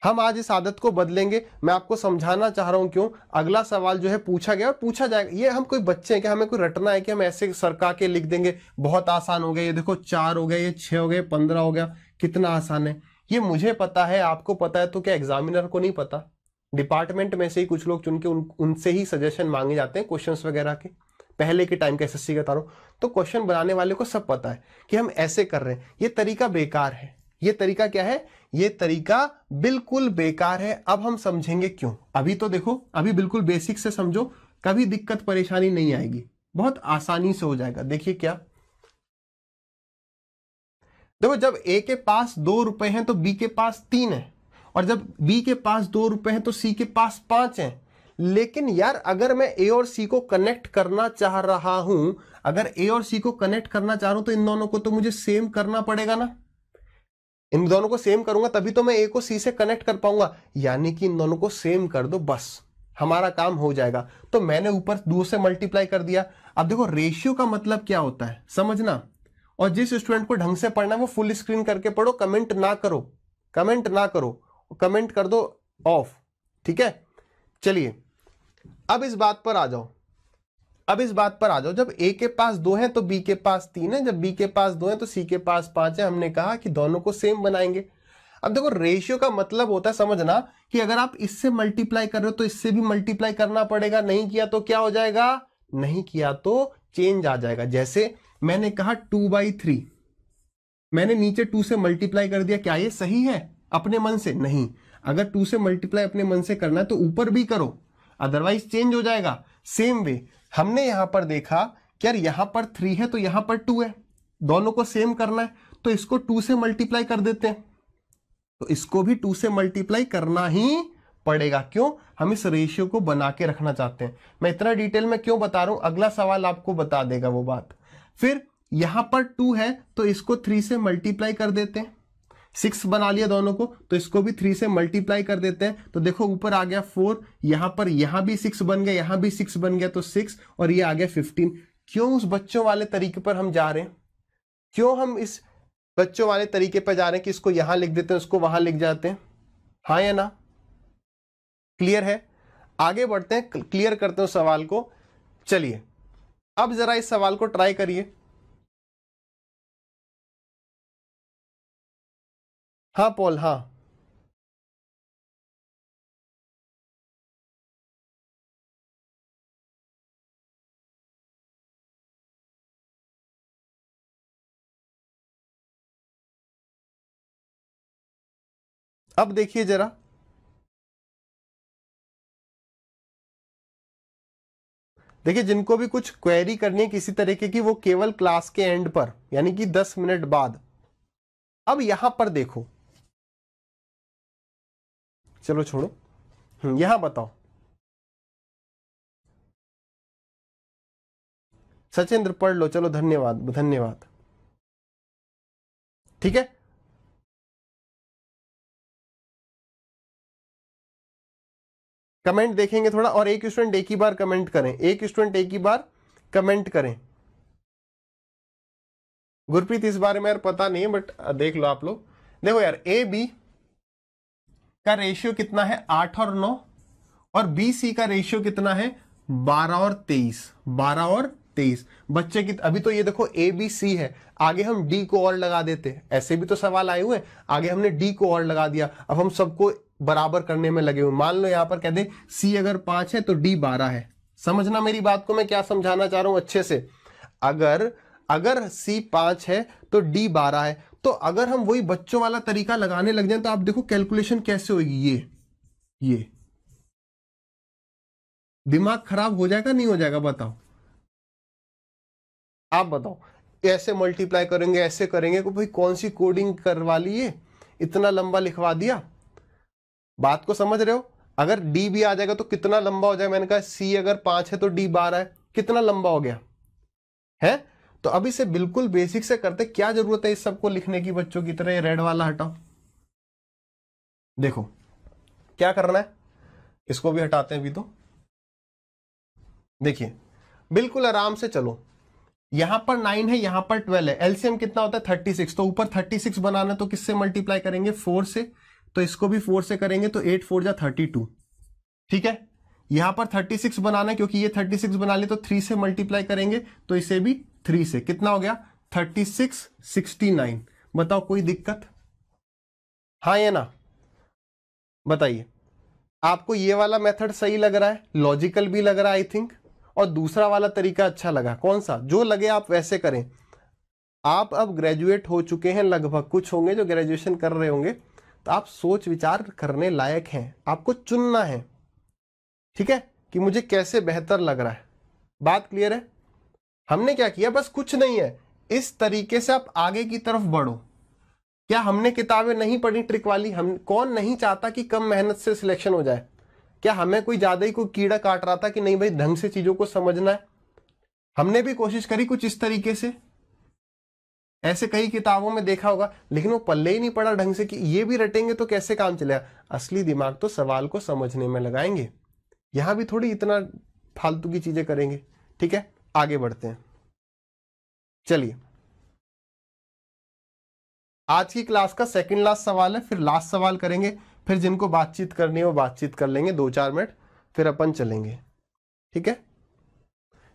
हम आज इस आदत को बदलेंगे मैं आपको समझाना चाह रहा हूं क्यों अगला सवाल जो है पूछा गया और पूछा जाएगा ये हम कोई बच्चे हैं कि हमें कोई रटना है कि हम ऐसे सरका के लिख देंगे बहुत आसान हो गया ये देखो चार हो गया ये छह हो गया पंद्रह हो गया कितना आसान है ये मुझे पता है आपको पता है तो क्या एग्जामिनर को नहीं पता डिपार्टमेंट में से ही कुछ लोग चुन के उन उनसे ही सजेशन मांगे जाते हैं क्वेश्चंस वगैरह के पहले के टाइम के एस एसएससी का तो क्वेश्चन बनाने वाले को सब पता है कि हम ऐसे कर रहे हैं ये तरीका बेकार है ये तरीका क्या है ये तरीका बिल्कुल बेकार है अब हम समझेंगे क्यों अभी तो देखो अभी बिल्कुल बेसिक से समझो कभी दिक्कत परेशानी नहीं आएगी बहुत आसानी से हो जाएगा देखिए क्या देखो जब ए के पास दो रुपए हैं तो बी के पास तीन है और जब बी के पास दो रुपए हैं तो सी के पास पांच है लेकिन यार अगर मैं ए और सी को कनेक्ट करना चाह रहा हूं अगर ए और सी को कनेक्ट करना चाह रहा हूं तो इन दोनों को तो मुझे सेम करना पड़ेगा ना इन दोनों को सेम करूंगा तभी तो मैं ए को सी से कनेक्ट कर पाऊंगा यानी कि इन दोनों को सेम कर दो बस हमारा काम हो जाएगा तो मैंने ऊपर दो से मल्टीप्लाई कर दिया अब देखो रेशियो का मतलब क्या होता है समझना और जिस स्टूडेंट को ढंग से पढ़ना है वो फुल स्क्रीन करके पढ़ो कमेंट ना करो कमेंट ना करो कमेंट कर दो ऑफ ठीक है चलिए अब इस बात पर आ जाओ अब इस बात पर आ जाओ जब ए के पास दो हैं तो बी के पास तीन है जब बी के पास दो हैं तो सी के पास पांच है हमने कहा कि दोनों को सेम बनाएंगे अब देखो रेशियो का मतलब होता है समझना कि अगर आप इससे मल्टीप्लाई कर रहे हो तो इससे भी मल्टीप्लाई करना पड़ेगा नहीं किया तो क्या हो जाएगा नहीं किया तो चेंज आ जाएगा जैसे मैंने कहा टू बाई थ्री मैंने नीचे टू से मल्टीप्लाई कर दिया क्या ये सही है अपने मन से नहीं अगर टू से मल्टीप्लाई अपने मन से करना है तो ऊपर भी करो अदरवाइज चेंज हो जाएगा सेम वे हमने यहां पर देखा कि यार यहां पर थ्री है तो यहां पर टू है दोनों को सेम करना है तो इसको टू से मल्टीप्लाई कर देते हैं तो इसको भी टू से मल्टीप्लाई करना ही पड़ेगा क्यों हम इस रेशियो को बना के रखना चाहते हैं मैं इतना डिटेल में क्यों बता रहा हूं अगला सवाल आपको बता देगा वो बात फिर यहां पर टू है तो इसको थ्री से मल्टीप्लाई कर देते हैं सिक्स बना लिया दोनों को तो इसको भी थ्री से मल्टीप्लाई कर देते हैं तो देखो ऊपर आ गया फोर यहां पर यहां भी सिक्स बन गया यहां भी सिक्स बन गया तो सिक्स और ये आ गया फिफ्टीन क्यों उस बच्चों वाले तरीके पर हम जा रहे हैं क्यों हम इस बच्चों वाले तरीके पर जा रहे हैं कि इसको यहां लिख देते हैं उसको वहां लिख जाते हैं हाँ या ना क्लियर है आगे बढ़ते हैं क्लियर करते हैं उस सवाल को चलिए अब जरा इस सवाल को ट्राई करिए हाँ पॉल हाँ अब देखिए जरा देखिए जिनको भी कुछ क्वेरी करनी है किसी तरीके की वो केवल क्लास के एंड पर यानी कि 10 मिनट बाद अब यहां पर देखो चलो छोड़ो हम्म, यहां बताओ सचेंद्र पढ़ लो चलो धन्यवाद धन्यवाद ठीक है कमेंट देखेंगे थोड़ा और एक स्टूडेंट एक ही बार कमेंट करें एक स्टूडेंट एक ही बार कमेंट करें गुरप्रीत इस बारे में यार पता नहीं बट देख लो आप लोग देखो यार ए बी का रेशियो कितना है आठ और नौ और बी सी का रेशियो कितना है बारह और तेईस बारह और तेईस बच्चे की अभी तो ये देखो ए बी सी है आगे हम डी को और लगा देते ऐसे भी तो सवाल आए हुए आगे हमने डी को और लगा दिया अब हम सबको बराबर करने में लगे हुए मान लो यहां पर कह दे सी अगर पांच है तो डी बारह है समझना मेरी बात को मैं क्या समझाना चाह रहा हूं अच्छे से अगर अगर सी पांच है तो डी बारह है तो अगर हम वही बच्चों वाला तरीका लगाने लग जाए तो आप देखो कैलकुलेशन कैसे होगी ये ये दिमाग खराब हो जाएगा नहीं हो जाएगा बताओ आप बताओ ऐसे मल्टीप्लाई करेंगे ऐसे करेंगे को भाई कौन सी कोडिंग करवा लिए इतना लंबा लिखवा दिया बात को समझ रहे हो अगर डी भी आ जाएगा तो कितना लंबा हो जाएगा मैंने कहा सी अगर पांच है तो डी बारह है कितना लंबा हो गया है तो अभी से बिल्कुल बेसिक से करते क्या जरूरत है इस सबको लिखने की बच्चों की तरह रेड वाला हटाओ देखो क्या करना है इसको भी हटाते हैं अभी तो देखिए बिल्कुल आराम से चलो यहां पर नाइन है यहां पर ट्वेल्व है एलसीएम कितना होता है थर्टी सिक्स तो ऊपर थर्टी सिक्स बनाना तो किससे मल्टीप्लाई करेंगे फोर से तो इसको भी फोर से करेंगे तो एट फोर जा थर्टी टू ठीक है यहां पर थर्टी सिक्स बनाना है क्योंकि ये थर्टी सिक्स बना ले तो थ्री से मल्टीप्लाई करेंगे तो इसे भी थ्री से कितना हो गया थर्टी सिक्स सिक्सटी नाइन बताओ कोई दिक्कत हाँ या ना बताइए आपको ये वाला मेथड सही लग रहा है लॉजिकल भी लग रहा है आई थिंक और दूसरा वाला तरीका अच्छा लगा कौन सा जो लगे आप वैसे करें आप अब ग्रेजुएट हो चुके हैं लगभग कुछ होंगे जो ग्रेजुएशन कर रहे होंगे तो आप सोच विचार करने लायक हैं आपको चुनना है ठीक है कि मुझे कैसे बेहतर लग रहा है बात क्लियर है हमने क्या किया बस कुछ नहीं है इस तरीके से आप आगे की तरफ बढ़ो क्या हमने किताबें नहीं पढ़ी ट्रिक वाली हम कौन नहीं चाहता कि कम मेहनत से सिलेक्शन हो जाए क्या हमें कोई ज़्यादा ही कोई कीड़ा काट रहा था कि नहीं भाई ढंग से चीज़ों को समझना है हमने भी कोशिश करी कुछ इस तरीके से ऐसे कई किताबों में देखा होगा लेकिन वो पल्ले ही नहीं पड़ा ढंग से कि ये भी रटेंगे तो कैसे काम चलेगा असली दिमाग तो सवाल को समझने में लगाएंगे यहां भी थोड़ी इतना फालतू की चीज़ें करेंगे ठीक है आगे बढ़ते हैं चलिए आज की क्लास का सेकंड लास्ट सवाल है फिर लास्ट सवाल करेंगे फिर जिनको बातचीत करनी हो बातचीत कर लेंगे दो चार मिनट फिर अपन चलेंगे ठीक है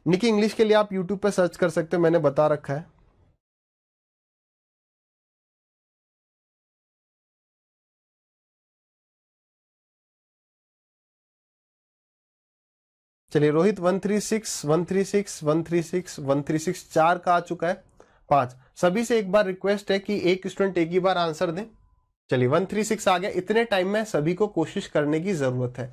निकी इंग्लिश के लिए आप यूट्यूब पर सर्च कर सकते हो मैंने बता रखा है चलिए Rohit one three six one three six one three six one three six चार का आ चुका है पांच सभी से एक बार रिक्वेस्ट है कि एक स्टूडेंट एक ही बार आंसर दें चलिए वन थ्री सिक्स आ गया इतने टाइम में सभी को कोशिश करने की जरूरत है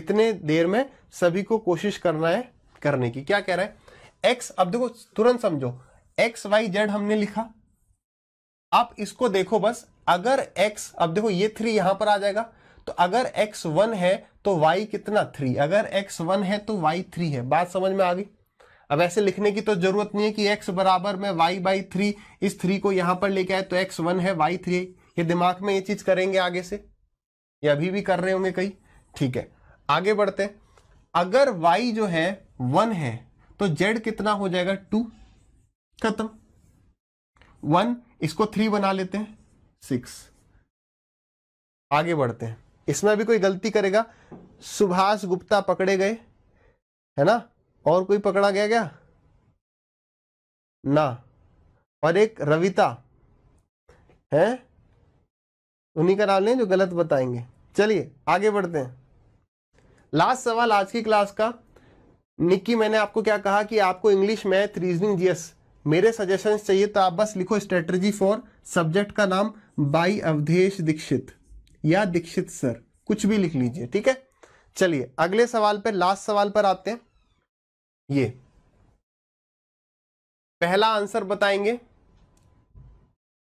इतने देर में सभी को कोशिश करना है करने की क्या कह रहा है एक्स अब देखो तुरंत समझो एक्स वाई जेड हमने लिखा आप इसको देखो बस अगर एक्स अब देखो ये थ्री यहां पर आ जाएगा तो अगर x1 वन है तो y कितना थ्री अगर x1 वन है तो y थ्री है बात समझ में आ गई अब ऐसे लिखने की तो जरूरत नहीं है कि x बराबर में y बाई थ्री इस थ्री को यहां पर लेके आए तो x1 वन है y थ्री ये दिमाग में ये चीज करेंगे आगे से ये अभी भी कर रहे होंगे कई ठीक है आगे बढ़ते हैं अगर y जो है वन है तो z कितना हो जाएगा टू खत्म वन इसको थ्री बना लेते हैं सिक्स आगे बढ़ते हैं इसमें भी कोई गलती करेगा सुभाष गुप्ता पकड़े गए है ना और कोई पकड़ा गया क्या ना और एक रविता है उन्हीं का नाम लें जो गलत बताएंगे चलिए आगे बढ़ते हैं लास्ट सवाल आज की क्लास का निक्की मैंने आपको क्या कहा कि आपको इंग्लिश मैथ रीजनिंग जीएस मेरे सजेशंस चाहिए तो आप बस लिखो स्ट्रेटजी फॉर सब्जेक्ट का नाम बाई अवधेश दीक्षित या दीक्षित सर कुछ भी लिख लीजिए ठीक है चलिए अगले सवाल पर लास्ट सवाल पर आते हैं ये पहला आंसर बताएंगे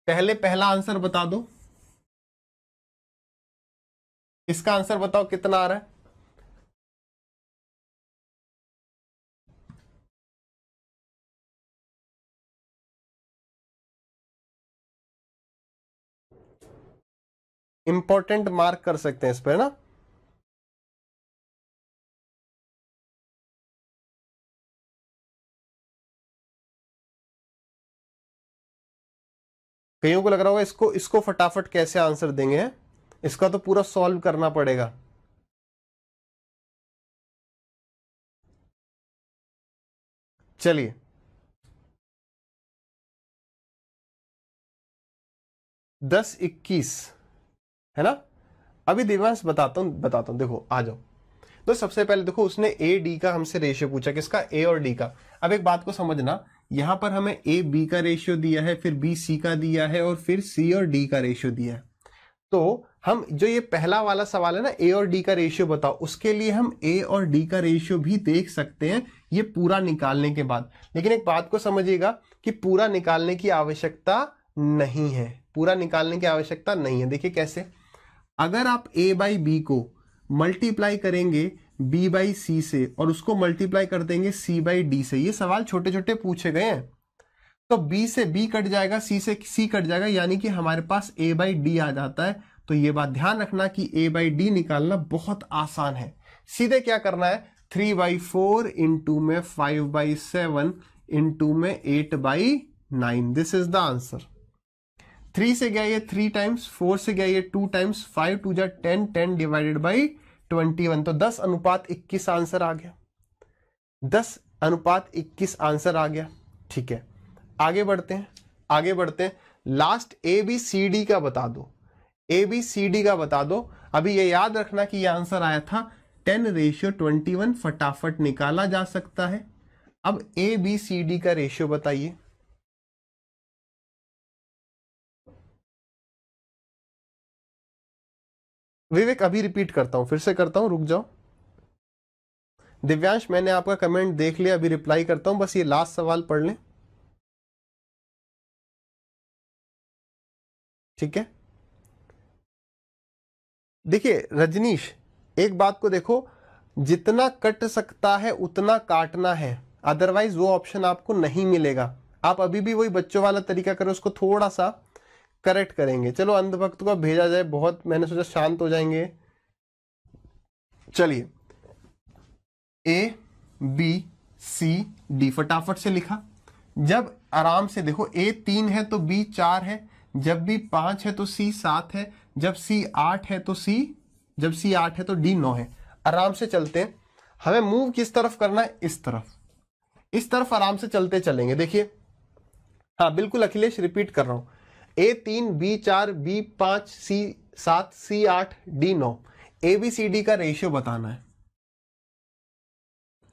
पहले पहला आंसर बता दो इसका आंसर बताओ कितना आ रहा है इंपॉर्टेंट मार्क कर सकते हैं इस पर ना कईयों को लग रहा होगा इसको इसको फटाफट कैसे आंसर देंगे इसका तो पूरा सॉल्व करना पड़ेगा चलिए दस इक्कीस है ना अभी देवांश बताता हूं बताता हूं देखो आ जाओ तो सबसे पहले देखो उसने ए डी का हमसे रेशियो पूछा किसका ए और डी का अब एक बात को समझना यहां पर हमें ए बी का रेशियो दिया है फिर बी सी का दिया है और फिर सी और डी का रेशियो दिया है तो हम जो ये पहला वाला सवाल है ना ए और डी का रेशियो बताओ उसके लिए हम ए और डी का रेशियो भी देख सकते हैं ये पूरा निकालने के बाद लेकिन एक बात को समझिएगा कि पूरा निकालने की आवश्यकता नहीं है पूरा निकालने की आवश्यकता नहीं है देखिए कैसे अगर आप ए बाई बी को मल्टीप्लाई करेंगे बी बाई सी से और उसको मल्टीप्लाई कर देंगे सी बाई डी से ये सवाल छोटे छोटे पूछे गए हैं तो बी से बी कट जाएगा सी से सी कट जाएगा यानी कि हमारे पास ए बाई डी आ जाता है तो ये बात ध्यान रखना कि ए बाई डी निकालना बहुत आसान है सीधे क्या करना है थ्री बाई फोर इंटू में फाइव बाई सेवन इंटू में eight by nine this is the answer three से गया ये थ्री टाइम्स फोर से गया ये टू टाइम्स फाइव टू जा ten ten divided by twenty one तो दस अनुपात इक्कीस आंसर आ गया दस अनुपात इक्कीस आंसर आ गया ठीक है आगे बढ़ते हैं आगे बढ़ते हैं last A B C D का बता दो ए बी सी डी का बता दो अभी ये याद रखना कि ये आंसर आया था टेन रेशियो ट्वेंटी वन फटाफट निकाला जा सकता है अब ए बी सी डी का रेशियो बताइए विवेक अभी रिपीट करता हूं फिर से करता हूं रुक जाओ दिव्यांश मैंने आपका कमेंट देख लिया अभी रिप्लाई करता हूं बस ये लास्ट सवाल पढ़ लें ठीक है देखिए रजनीश एक बात को देखो जितना कट सकता है उतना काटना है अदरवाइज वो ऑप्शन आपको नहीं मिलेगा आप अभी भी वही बच्चों वाला तरीका करो उसको थोड़ा सा करेक्ट करेंगे चलो अंधभक्त को भेजा जाए बहुत मैंने सोचा शांत हो जाएंगे चलिए ए बी सी डी फटाफट से लिखा जब आराम से देखो ए तीन है तो बी चार है जब बी पांच है तो सी सात है जब सी आठ है तो सी जब सी आठ है तो डी नौ है आराम से चलते हैं हमें मूव किस तरफ करना है इस तरफ इस तरफ आराम से चलते चलेंगे देखिए हाँ बिल्कुल अखिलेश रिपीट कर रहा हूं ए तीन बी चार बी पांच सी सात सी आठ डी नौ ए बी सी डी का रेशियो बताना है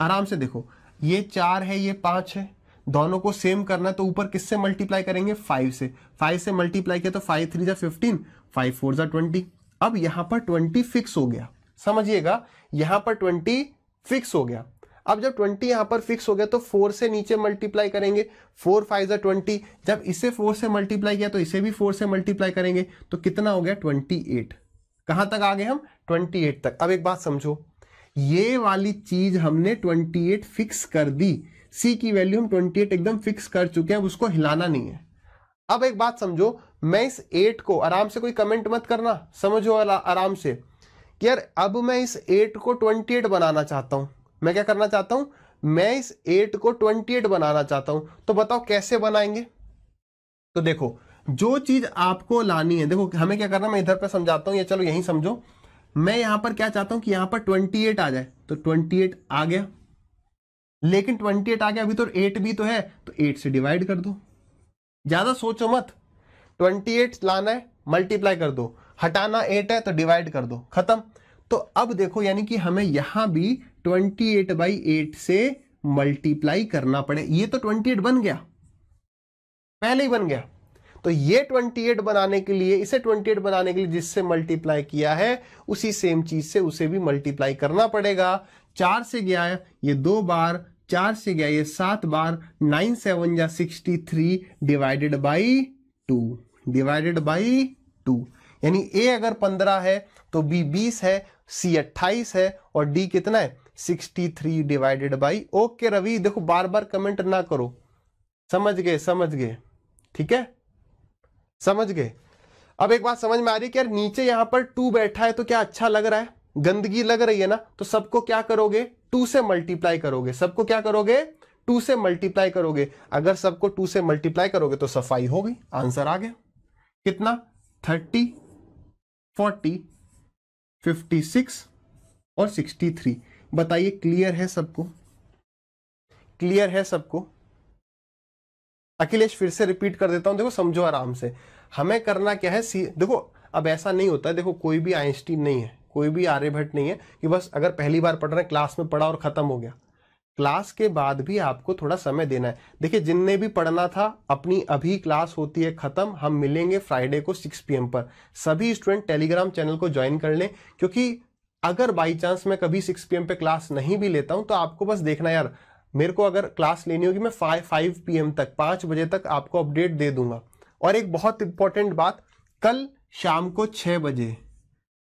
आराम से देखो ये चार है ये पांच है दोनों को सेम करना तो ऊपर किससे मल्टीप्लाई करेंगे फाइव से फाइव से मल्टीप्लाई किया तो फाइव थ्री ज़ा फिफ्टीन फाइव फोर ज़ा ट्वेंटी अब यहां पर ट्वेंटी फिक्स हो गया समझिएगा यहां पर ट्वेंटी फिक्स हो गया अब जब 20 यहां पर फिक्स हो गया तो 4 से नीचे मल्टीप्लाई करेंगे 4 फाइव ज़ा ट्वेंटी जब इसे 4 से मल्टीप्लाई किया तो इसे भी 4 से मल्टीप्लाई करेंगे तो कितना हो गया 28 कहां तक आ गए हम 28 तक अब एक बात समझो ये वाली चीज़ हमने 28 फिक्स कर दी सी की वैल्यू हम 28 एकदम फिक्स कर चुके हैं उसको हिलाना नहीं है अब एक बात समझो मैं इस एट को आराम से कोई कमेंट मत करना समझो आराम से कि यार अब मैं इस एट को ट्वेंटी बनाना चाहता हूं मैं क्या करना चाहता हूं मैं इस एट को ट्वेंटी एट बनाना चाहता हूं तो बताओ कैसे बनाएंगे तो देखो जो चीज आपको लानी है देखो हमें क्या करना मैं इधर पर समझाता हूं ये चलो यही समझो मैं यहां पर क्या चाहता हूं कि यहां पर ट्वेंटी एट आ जाए तो ट्वेंटी एट आ गया लेकिन ट्वेंटी एट आ गया अभी तो एट भी तो है तो एट से डिवाइड कर दो ज्यादा सोचो मत ट्वेंटी एट लाना है मल्टीप्लाई कर दो हटाना एट है तो डिवाइड कर दो खत्म तो अब देखो यानी कि हमें यहां भी ट्वेंटी एट बाई एट से मल्टीप्लाई करना पड़े ये तो ट्वेंटी एट बन गया पहले ही बन गया तो ये ट्वेंटी एट बनाने के लिए इसे ट्वेंटी एट बनाने के लिए जिससे मल्टीप्लाई किया है उसी सेम चीज से उसे भी मल्टीप्लाई करना पड़ेगा चार से गया है ये दो बार चार से गया ये सात बार नाइन सेवन या sixty three divided by two divided by two यानी ए अगर पंद्रह है तो बी बीस है सी अट्ठाईस है और डी कितना है sixty three divided by okay Ravi देखो बार बार कमेंट ना करो समझ गए समझ गए ठीक है समझ गए अब एक बात समझ में आ रही है कि यार नीचे यहां पर टू बैठा है तो क्या अच्छा लग रहा है गंदगी लग रही है ना तो सबको क्या करोगे टू से मल्टीप्लाई करोगे सबको क्या करोगे टू से मल्टीप्लाई करोगे अगर सबको टू से मल्टीप्लाई करोगे तो सफाई हो गई आंसर आ गया कितना थर्टी फोर्टी फिफ्टी सिक्स और सिक्सटी थ्री बताइए क्लियर है सबको क्लियर है सबको अखिलेश फिर से रिपीट कर देता हूं देखो समझो आराम से हमें करना क्या है सी देखो अब ऐसा नहीं होता है देखो कोई भी आइंस्टीन नहीं है कोई भी आर्यभट्ट नहीं है कि बस अगर पहली बार पढ़ रहे हैं क्लास में पढ़ा और ख़त्म हो गया क्लास के बाद भी आपको थोड़ा समय देना है देखिए जिनने भी पढ़ना था अपनी अभी क्लास होती है ख़त्म हम मिलेंगे फ्राइडे को 6 पीएम पर सभी स्टूडेंट टेलीग्राम चैनल को ज्वाइन कर लें क्योंकि अगर बाई चांस मैं कभी सिक्स पी पे क्लास नहीं भी लेता हूं तो आपको बस देखना यार मेरे को अगर क्लास लेनी होगी मैं फाइव फाइव पी तक पाँच बजे तक आपको अपडेट दे दूंगा और एक बहुत इंपॉर्टेंट बात कल शाम को छः बजे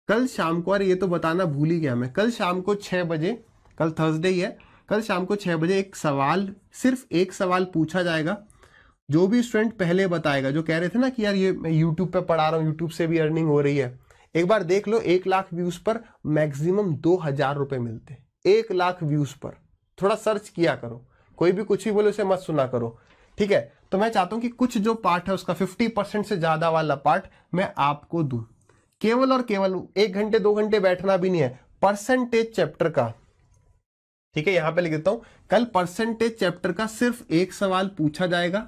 कल शाम को और ये तो बताना भूल ही गया मैं कल शाम को छः बजे कल थर्सडे ही है कल शाम को छः बजे एक सवाल सिर्फ एक सवाल पूछा जाएगा जो भी स्टूडेंट पहले बताएगा जो कह रहे थे ना कि यार ये मैं यूट्यूब पर पढ़ा रहा हूँ यूट्यूब से भी अर्निंग हो रही है एक बार देख लो एक लाख व्यूज पर मैक्सिमम दो हजार रुपए मिलते एक लाख व्यूज पर थोड़ा सर्च किया करो कोई भी कुछ भी बोले उसे मत सुना करो ठीक है तो मैं चाहता हूं कि कुछ जो पार्ट है उसका 50 परसेंट से ज्यादा वाला पार्ट मैं आपको दू केवल और केवल एक घंटे दो घंटे बैठना भी नहीं है परसेंटेज चैप्टर का ठीक है यहां पे लिख देता हूं कल परसेंटेज चैप्टर का सिर्फ एक सवाल पूछा जाएगा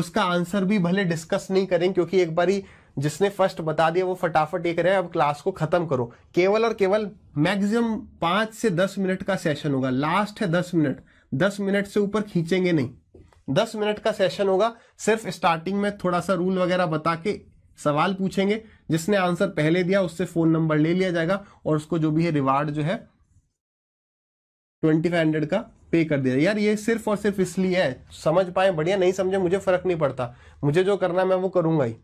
उसका आंसर भी भले डिस्कस नहीं करें क्योंकि एक बार ही जिसने फर्स्ट बता दिया वो फटाफट ये करे अब क्लास को खत्म करो केवल और केवल मैक्सिमम पांच से दस मिनट का सेशन होगा लास्ट है दस मिनट दस मिनट से ऊपर खींचेंगे नहीं दस मिनट का सेशन होगा सिर्फ स्टार्टिंग में थोड़ा सा रूल वगैरह बता के सवाल पूछेंगे जिसने आंसर पहले दिया उससे फोन नंबर ले लिया जाएगा और उसको जो भी है रिवार्ड जो है ट्वेंटी फाइव हंड्रेड का पे कर दिया यार ये सिर्फ और सिर्फ इसलिए है समझ पाए बढ़िया नहीं समझे मुझे फर्क नहीं पड़ता मुझे जो करना है मैं वो करूंगा ही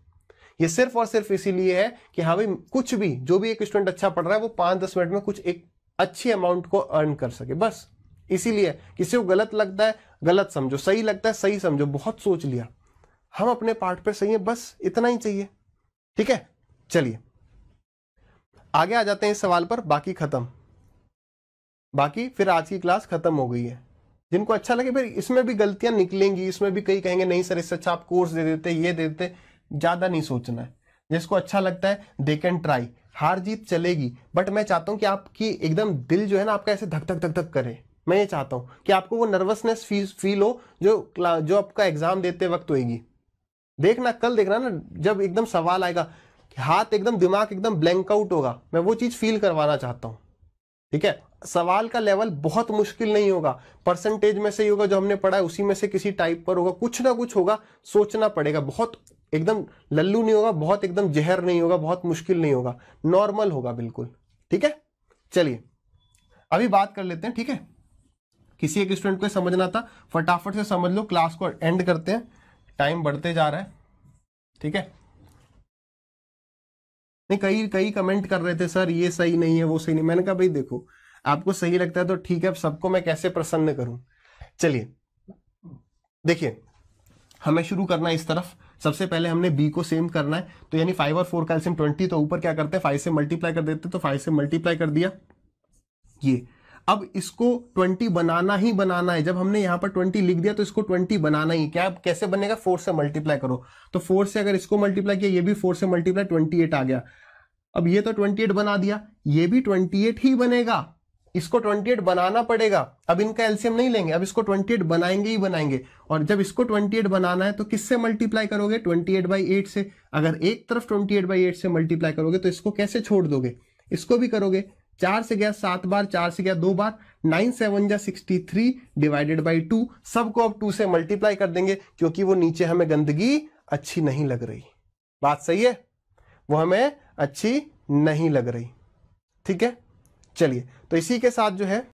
ये सिर्फ और सिर्फ इसीलिए है कि हाँ भाई कुछ भी जो भी एक स्टूडेंट अच्छा पढ़ रहा है वो पांच दस मिनट में कुछ एक अच्छी अमाउंट को अर्न कर सके बस इसीलिए किसी को गलत लगता है गलत समझो सही लगता है सही समझो बहुत सोच लिया हम अपने पार्ट पर सही है बस इतना ही चाहिए ठीक है चलिए आगे आ जाते हैं इस सवाल पर बाकी खत्म बाकी फिर आज की क्लास खत्म हो गई है जिनको अच्छा लगे फिर इसमें भी गलतियां निकलेंगी इसमें भी कई कहेंगे नहीं सर इससे अच्छा आप कोर्स दे देते ये दे देते ज़्यादा नहीं सोचना है जिसको अच्छा लगता है दे कैन ट्राई हार जीत चलेगी बट मैं चाहता हूं कि आपकी एकदम दिल जो है ना आपका ऐसे धक धक धक धक करे मैं ये चाहता हूं कि आपको वो नर्वसनेस फील हो जो जो आपका एग्जाम देते वक्त होगी देखना कल देखना ना जब एकदम सवाल आएगा हाथ एकदम दिमाग एकदम ब्लैंक आउट होगा मैं वो चीज़ फील करवाना चाहता हूँ ठीक है सवाल का लेवल बहुत मुश्किल नहीं होगा परसेंटेज में से ही होगा जो हमने पढ़ा है उसी में से किसी टाइप पर होगा कुछ ना कुछ होगा सोचना पड़ेगा बहुत एकदम लल्लू नहीं होगा बहुत एकदम जहर नहीं होगा बहुत मुश्किल नहीं होगा नॉर्मल होगा बिल्कुल ठीक है चलिए अभी बात कर लेते हैं ठीक है किसी एक स्टूडेंट को समझना था फटाफट से समझ लो क्लास को एंड करते हैं टाइम बढ़ते जा रहा है ठीक है नहीं कई कई कमेंट कर रहे थे सर ये सही नहीं है वो सही नहीं मैंने कहा भाई देखो आपको सही लगता है तो ठीक है अब सबको मैं कैसे प्रसन्न करूं चलिए देखिए हमें शुरू करना इस तरफ सबसे पहले हमने बी को सेम करना है तो यानी फाइव और फोर कैल्सियम एल्सियम ट्वेंटी तो ऊपर क्या करते हैं फाइव से मल्टीप्लाई कर देते तो फाइव से मल्टीप्लाई कर दिया ये अब इसको 20 बनाना ही बनाना है जब हमने यहां पर 20 लिख दिया तो इसको 20 बनाना ही क्या कैसे बनेगा फोर से मल्टीप्लाई करो तो फोर से अगर इसको मल्टीप्लाई किया ये भी फोर से मल्टीप्लाई 28 आ गया अब ये तो 28 बना दिया ये भी 28 ही बनेगा इसको 28 बनाना पड़ेगा अब इनका एल्सियम नहीं लेंगे अब इसको 28 बनाएंगे ही बनाएंगे और जब इसको 28 बनाना है तो किससे मल्टीप्लाई करोगे 28 एट बाई एट से अगर एक तरफ 28 एट बाई एट से मल्टीप्लाई करोगे तो इसको कैसे छोड़ दोगे इसको भी करोगे चार से गया सात बार चार से गया दो बार नाइन सेवन या sixty three divided by two सबको अब टू से मल्टीप्लाई कर देंगे क्योंकि वो नीचे हमें गंदगी अच्छी नहीं लग रही बात सही है वो हमें अच्छी नहीं लग रही ठीक है चलिए तो इसी के साथ जो है